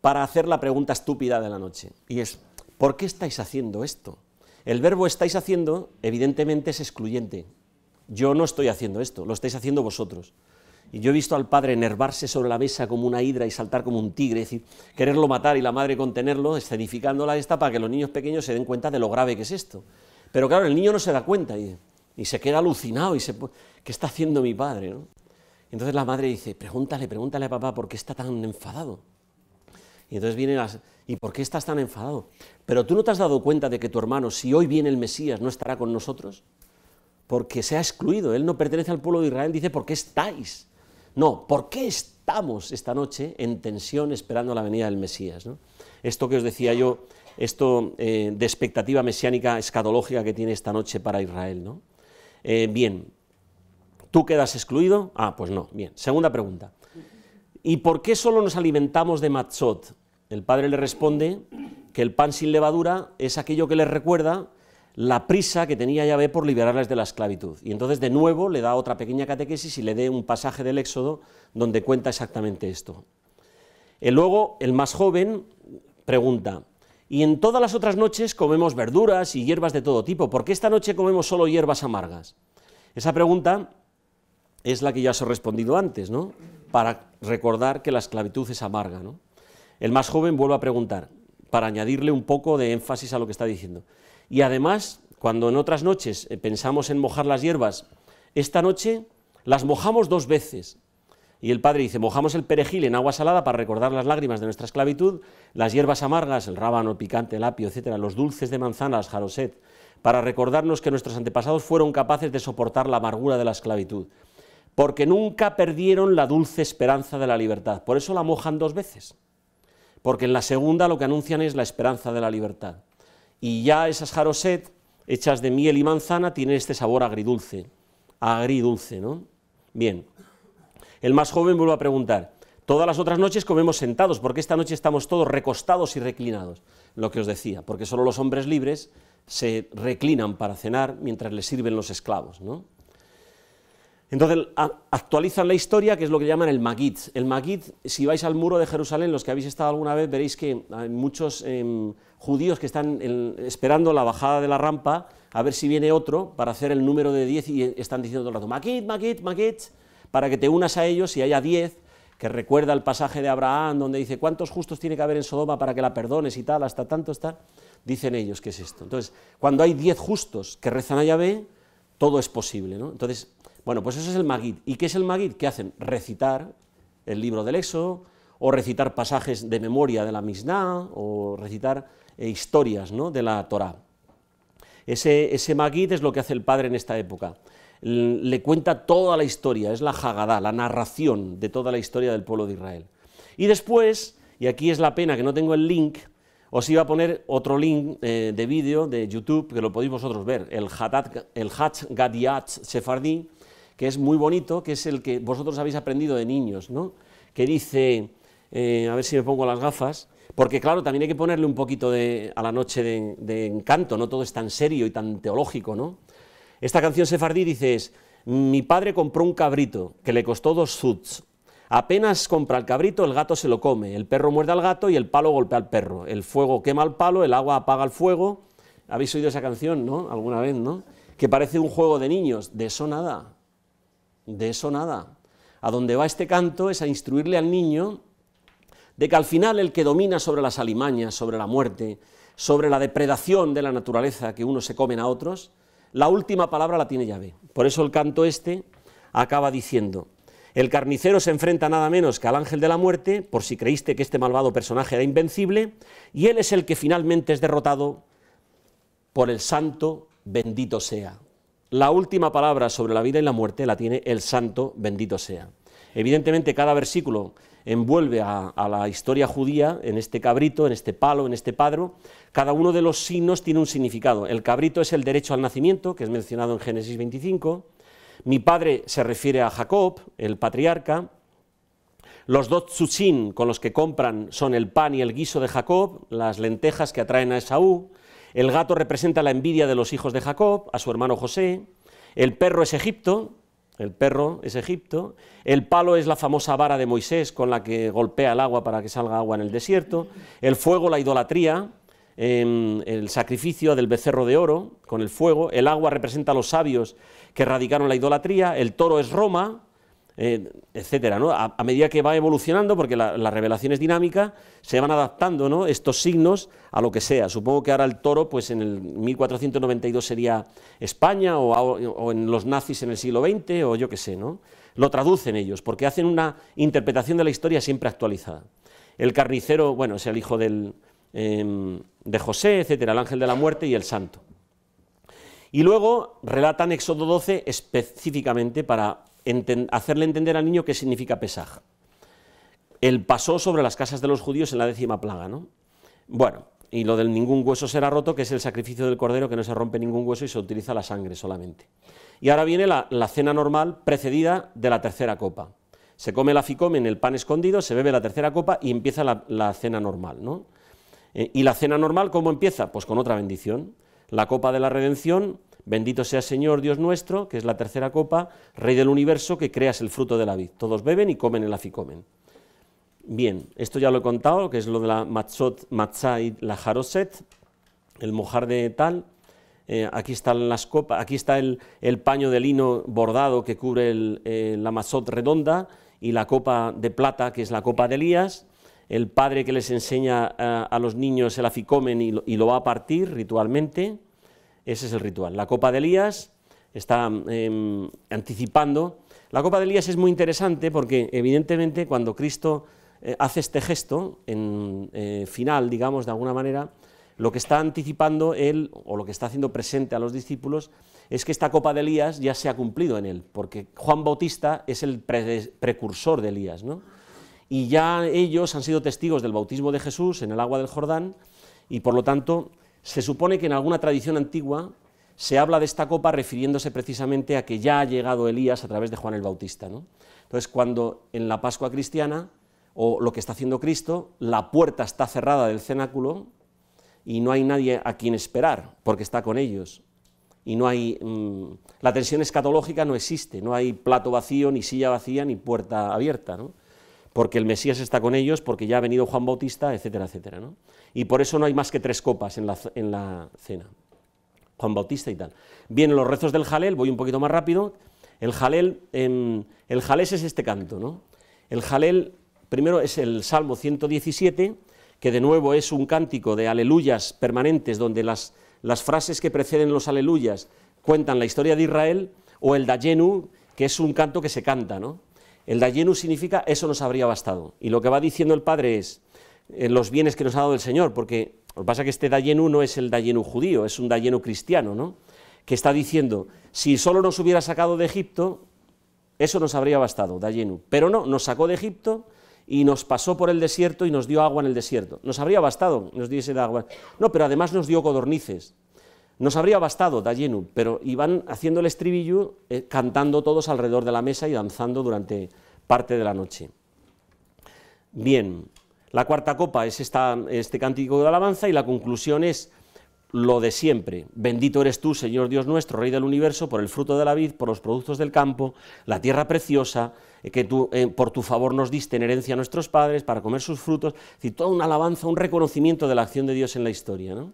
para hacer la pregunta estúpida de la noche. Y es, ¿por qué estáis haciendo esto? El verbo estáis haciendo, evidentemente, es excluyente. Yo no estoy haciendo esto, lo estáis haciendo vosotros. Y yo he visto al padre enervarse sobre la mesa como una hidra y saltar como un tigre, es decir, quererlo matar y la madre contenerlo, escenificándola esta para que los niños pequeños se den cuenta de lo grave que es esto. Pero claro, el niño no se da cuenta y, y se queda alucinado y se, ¿qué está haciendo mi padre? entonces la madre dice, pregúntale, pregúntale a papá por qué está tan enfadado. Y entonces viene, las, ¿y por qué estás tan enfadado? Pero tú no te has dado cuenta de que tu hermano, si hoy viene el Mesías, no estará con nosotros, porque se ha excluido, él no pertenece al pueblo de Israel, dice, ¿por qué estáis? No, ¿por qué estamos esta noche en tensión esperando la venida del Mesías? Esto que os decía yo, esto eh, de expectativa mesiánica escatológica que tiene esta noche para Israel. ¿no? Eh, bien, ¿Tú quedas excluido? Ah, pues no. Bien, segunda pregunta. ¿Y por qué solo nos alimentamos de matzot? El padre le responde que el pan sin levadura es aquello que le recuerda la prisa que tenía Yahvé por liberarles de la esclavitud. Y entonces de nuevo le da otra pequeña catequesis y le dé un pasaje del Éxodo donde cuenta exactamente esto. Y luego el más joven pregunta, y en todas las otras noches comemos verduras y hierbas de todo tipo, ¿por qué esta noche comemos solo hierbas amargas? Esa pregunta es la que ya os he respondido antes, ¿no? Para recordar que la esclavitud es amarga, El más joven vuelve a preguntar, para añadirle un poco de énfasis a lo que está diciendo. Y además, cuando en otras noches eh, pensamos en mojar las hierbas, esta noche las mojamos dos veces. Y el padre dice, mojamos el perejil en agua salada para recordar las lágrimas de nuestra esclavitud, las hierbas amargas, el rábano, el picante, el apio, etcétera, los dulces de manzanas, las jaroset, para recordarnos que nuestros antepasados fueron capaces de soportar la amargura de la esclavitud porque nunca perdieron la dulce esperanza de la libertad. Por eso la mojan dos veces, porque en la segunda lo que anuncian es la esperanza de la libertad. Y ya esas jaroset, hechas de miel y manzana, tienen este sabor agridulce, agridulce, ¿no? Bien, el más joven vuelve a preguntar, todas las otras noches comemos sentados, qué esta noche estamos todos recostados y reclinados, lo que os decía, porque solo los hombres libres se reclinan para cenar mientras les sirven los esclavos, ¿no? Entonces actualizan la historia, que es lo que llaman el Magid. El Magid, si vais al muro de Jerusalén, los que habéis estado alguna vez, veréis que hay muchos em, judíos que están esperando la bajada de la rampa a ver si viene otro para hacer el número de 10 y están diciendo todo el rato, Magid, Magid, Magid, para que te unas a ellos y haya 10, que recuerda el pasaje de Abraham donde dice, ¿cuántos justos tiene que haber en Sodoma para que la perdones y tal? Hasta tanto está, dicen ellos, que es esto? Entonces, cuando hay 10 justos que rezan a Yahvé, todo es posible. ¿no? Entonces, bueno, pues eso es el Magid. ¿Y qué es el Magid? ¿Qué hacen? Recitar el libro del exo, o recitar pasajes de memoria de la Mishnah, o recitar eh, historias ¿no? de la Torah. Ese, ese Magid es lo que hace el padre en esta época. Le cuenta toda la historia, es la Hagadá, la narración de toda la historia del pueblo de Israel. Y después, y aquí es la pena que no tengo el link, os iba a poner otro link eh, de vídeo de YouTube que lo podéis vosotros ver, el el Hatch Gadiat Sefardí, que es muy bonito, que es el que vosotros habéis aprendido de niños, ¿no? Que dice, eh, a ver si me pongo las gafas, porque claro, también hay que ponerle un poquito a la noche de, encanto, no todo es tan serio y tan teológico, ¿no? Esta canción sefardí dice mi padre compró un cabrito que le costó dos suds, Apenas compra el cabrito, el gato se lo come, el perro muerde al gato y el palo golpea al perro. El fuego quema al palo, el agua apaga el fuego. ¿Habéis oído esa canción, no? Alguna vez, ¿no? Que parece un juego de niños. De eso nada. De eso nada. A donde va este canto es a instruirle al niño de que al final el que domina sobre las alimañas, sobre la muerte, sobre la depredación de la naturaleza que unos se comen a otros, la última palabra la tiene llave. Por eso el canto este acaba diciendo, el carnicero se enfrenta nada menos que al ángel de la muerte, por si creíste que este malvado personaje era invencible, y él es el que finalmente es derrotado por el santo bendito sea. La última palabra sobre la vida y la muerte la tiene el santo bendito sea. Evidentemente cada versículo envuelve a, la historia judía en este cabrito, en este palo, en este padro. Cada uno de los signos tiene un significado. El cabrito es el derecho al nacimiento, que es mencionado en Génesis 25. Mi padre se refiere a Jacob, el patriarca. Los dos tzuchín con los que compran son el pan y el guiso de Jacob, las lentejas que atraen a Esaú. El gato representa la envidia de los hijos de Jacob, a su hermano José. El perro es Egipto, el perro es Egipto, el palo es la famosa vara de Moisés con la que golpea el agua para que salga agua en el desierto, el fuego la idolatría, el sacrificio del becerro de oro con el fuego, el agua representa a los sabios que erradicaron la idolatría, el toro es Roma, etc., eh, etcétera. A, medida que va evolucionando, porque la, revelación es dinámica, se van adaptando estos signos a lo que sea. Supongo que ahora el toro, pues en el 1492 sería España, o, en los nazis en el siglo XX, o yo qué sé, ¿no? Lo traducen ellos, porque hacen una interpretación de la historia siempre actualizada. El carnicero, bueno, es el hijo del, Em, de José, etcétera, el ángel de la muerte y el santo. Y luego relatan Éxodo 12 específicamente para hacerle entender al niño qué significa Pesaj. El pasó sobre las casas de los judíos en la décima plaga, ¿no? Bueno, y lo del ningún hueso será roto, que es el sacrificio del cordero que no se rompe ningún hueso y se utiliza la sangre solamente. Y ahora viene la, cena normal precedida de la tercera copa. Se come la ficome en el pan escondido, se bebe la tercera copa y empieza la, la cena normal, ¿no? Eh, ¿Y la cena normal cómo empieza? Pues con otra bendición. La copa de la redención, bendito sea Señor Dios nuestro, que es la tercera copa, Rey del universo, que creas el fruto de la vid. Todos beben y comen el aficomen. Bien, esto ya lo he contado, que es lo de la matzot, matzá la jaroset, el mojar de tal. Eh, aquí están las copas, aquí está el, paño de lino bordado que cubre eh, la matzot redonda y la copa de plata, que es la copa de Elías el padre que les enseña eh, a, los niños el aficomen y lo, va a partir ritualmente. Ese es el ritual. La copa de Elías está em, anticipando. La copa de Elías es muy interesante porque evidentemente cuando Cristo eh, hace este gesto en eh, final, digamos, de alguna manera, lo que está anticipando él o lo que está haciendo presente a los discípulos es que esta copa de Elías ya se ha cumplido en él, porque Juan Bautista es el precursor de Elías, ¿no? y ya ellos han sido testigos del bautismo de Jesús en el agua del Jordán y por lo tanto se supone que en alguna tradición antigua se habla de esta copa refiriéndose precisamente a que ya ha llegado Elías a través de Juan el Bautista. ¿no? Entonces cuando en la Pascua cristiana o lo que está haciendo Cristo, la puerta está cerrada del cenáculo y no hay nadie a quien esperar porque está con ellos y no hay mm, la tensión escatológica no existe, no hay plato vacío, ni silla vacía, ni puerta abierta porque el Mesías está con ellos, porque ya ha venido Juan Bautista, etcétera, etcétera. ¿no? Y por eso no hay más que tres copas en la, cena. Juan Bautista y tal. Vienen los rezos del Jalel, voy un poquito más rápido. El Jalel, em, el Jalés es este canto, ¿no? El Jalel, primero es el Salmo 117, que de nuevo es un cántico de aleluyas permanentes, donde las, las frases que preceden los aleluyas cuentan la historia de Israel, o el Dayenu, que es un canto que se canta, ¿no? El Dayenu significa eso nos habría bastado. Y lo que va diciendo el Padre es eh, los bienes que nos ha dado el Señor, porque lo que pasa es que este dayenu no es el dayenu judío, es un dayenu cristiano, Que está diciendo, si solo nos hubiera sacado de Egipto, eso nos habría bastado, dayenu. Pero no, nos sacó de Egipto y nos pasó por el desierto y nos dio agua en el desierto. Nos habría bastado, nos diese de agua. No, pero además nos dio codornices. Nos habría bastado Dayenu, pero iban haciendo el estribillo, eh, cantando todos alrededor de la mesa y danzando durante parte de la noche. Bien, la cuarta copa es este cántico de alabanza y la conclusión es lo de siempre. Bendito eres tú, Señor Dios nuestro, Rey del universo, por el fruto de la vid, por los productos del campo, la tierra preciosa eh, que tú eh, por tu favor nos diste en herencia a nuestros padres para comer sus frutos. Es decir, toda una alabanza, un reconocimiento de la acción de Dios en la historia. ¿no?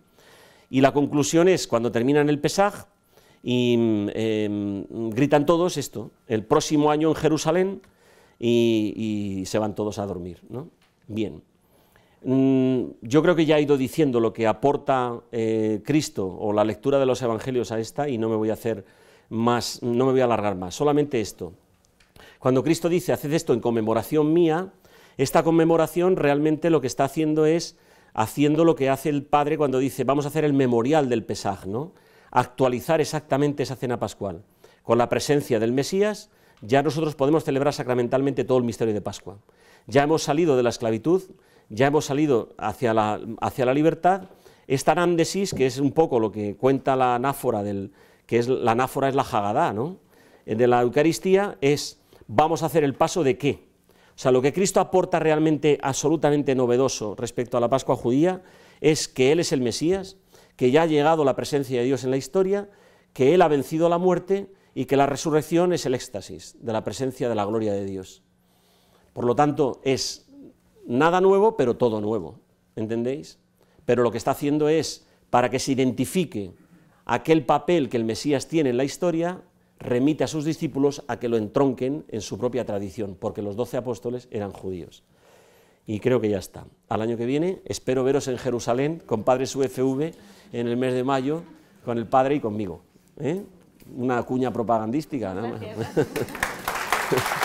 y la conclusión es, cuando terminan el Pesaj, y em, gritan todos esto, el próximo año en Jerusalén, y, se van todos a dormir. Bien, mm, yo creo que ya he ido diciendo lo que aporta eh, Cristo o la lectura de los Evangelios a esta, y no me voy a hacer más, no me voy a alargar más, solamente esto. Cuando Cristo dice, haced esto en conmemoración mía, esta conmemoración realmente lo que está haciendo es haciendo lo que hace el padre cuando dice, vamos a hacer el memorial del Pesaj, actualizar exactamente esa cena pascual. Con la presencia del Mesías, ya nosotros podemos celebrar sacramentalmente todo el misterio de Pascua. Ya hemos salido de la esclavitud, ya hemos salido hacia la, libertad. Esta anándesis, que es un poco lo que cuenta la anáfora, del, que es la anáfora es la jagadá, ¿no? de la Eucaristía, es vamos a hacer el paso de qué? O sea, lo que Cristo aporta realmente absolutamente novedoso respecto a la Pascua judía es que Él es el Mesías, que ya ha llegado la presencia de Dios en la historia, que Él ha vencido la muerte y que la resurrección es el éxtasis de la presencia de la gloria de Dios. Por lo tanto, es nada nuevo, pero todo nuevo. ¿Entendéis? Pero lo que está haciendo es, para que se identifique aquel papel que el Mesías tiene en la historia, remite a sus discípulos a que lo entronquen en su propia tradición, porque los doce apóstoles eran judíos. Y creo que ya está. Al año que viene espero veros en Jerusalén con Padres UFV en el mes de mayo, con el Padre y conmigo. ¿eh? Una cuña propagandística. <laughs>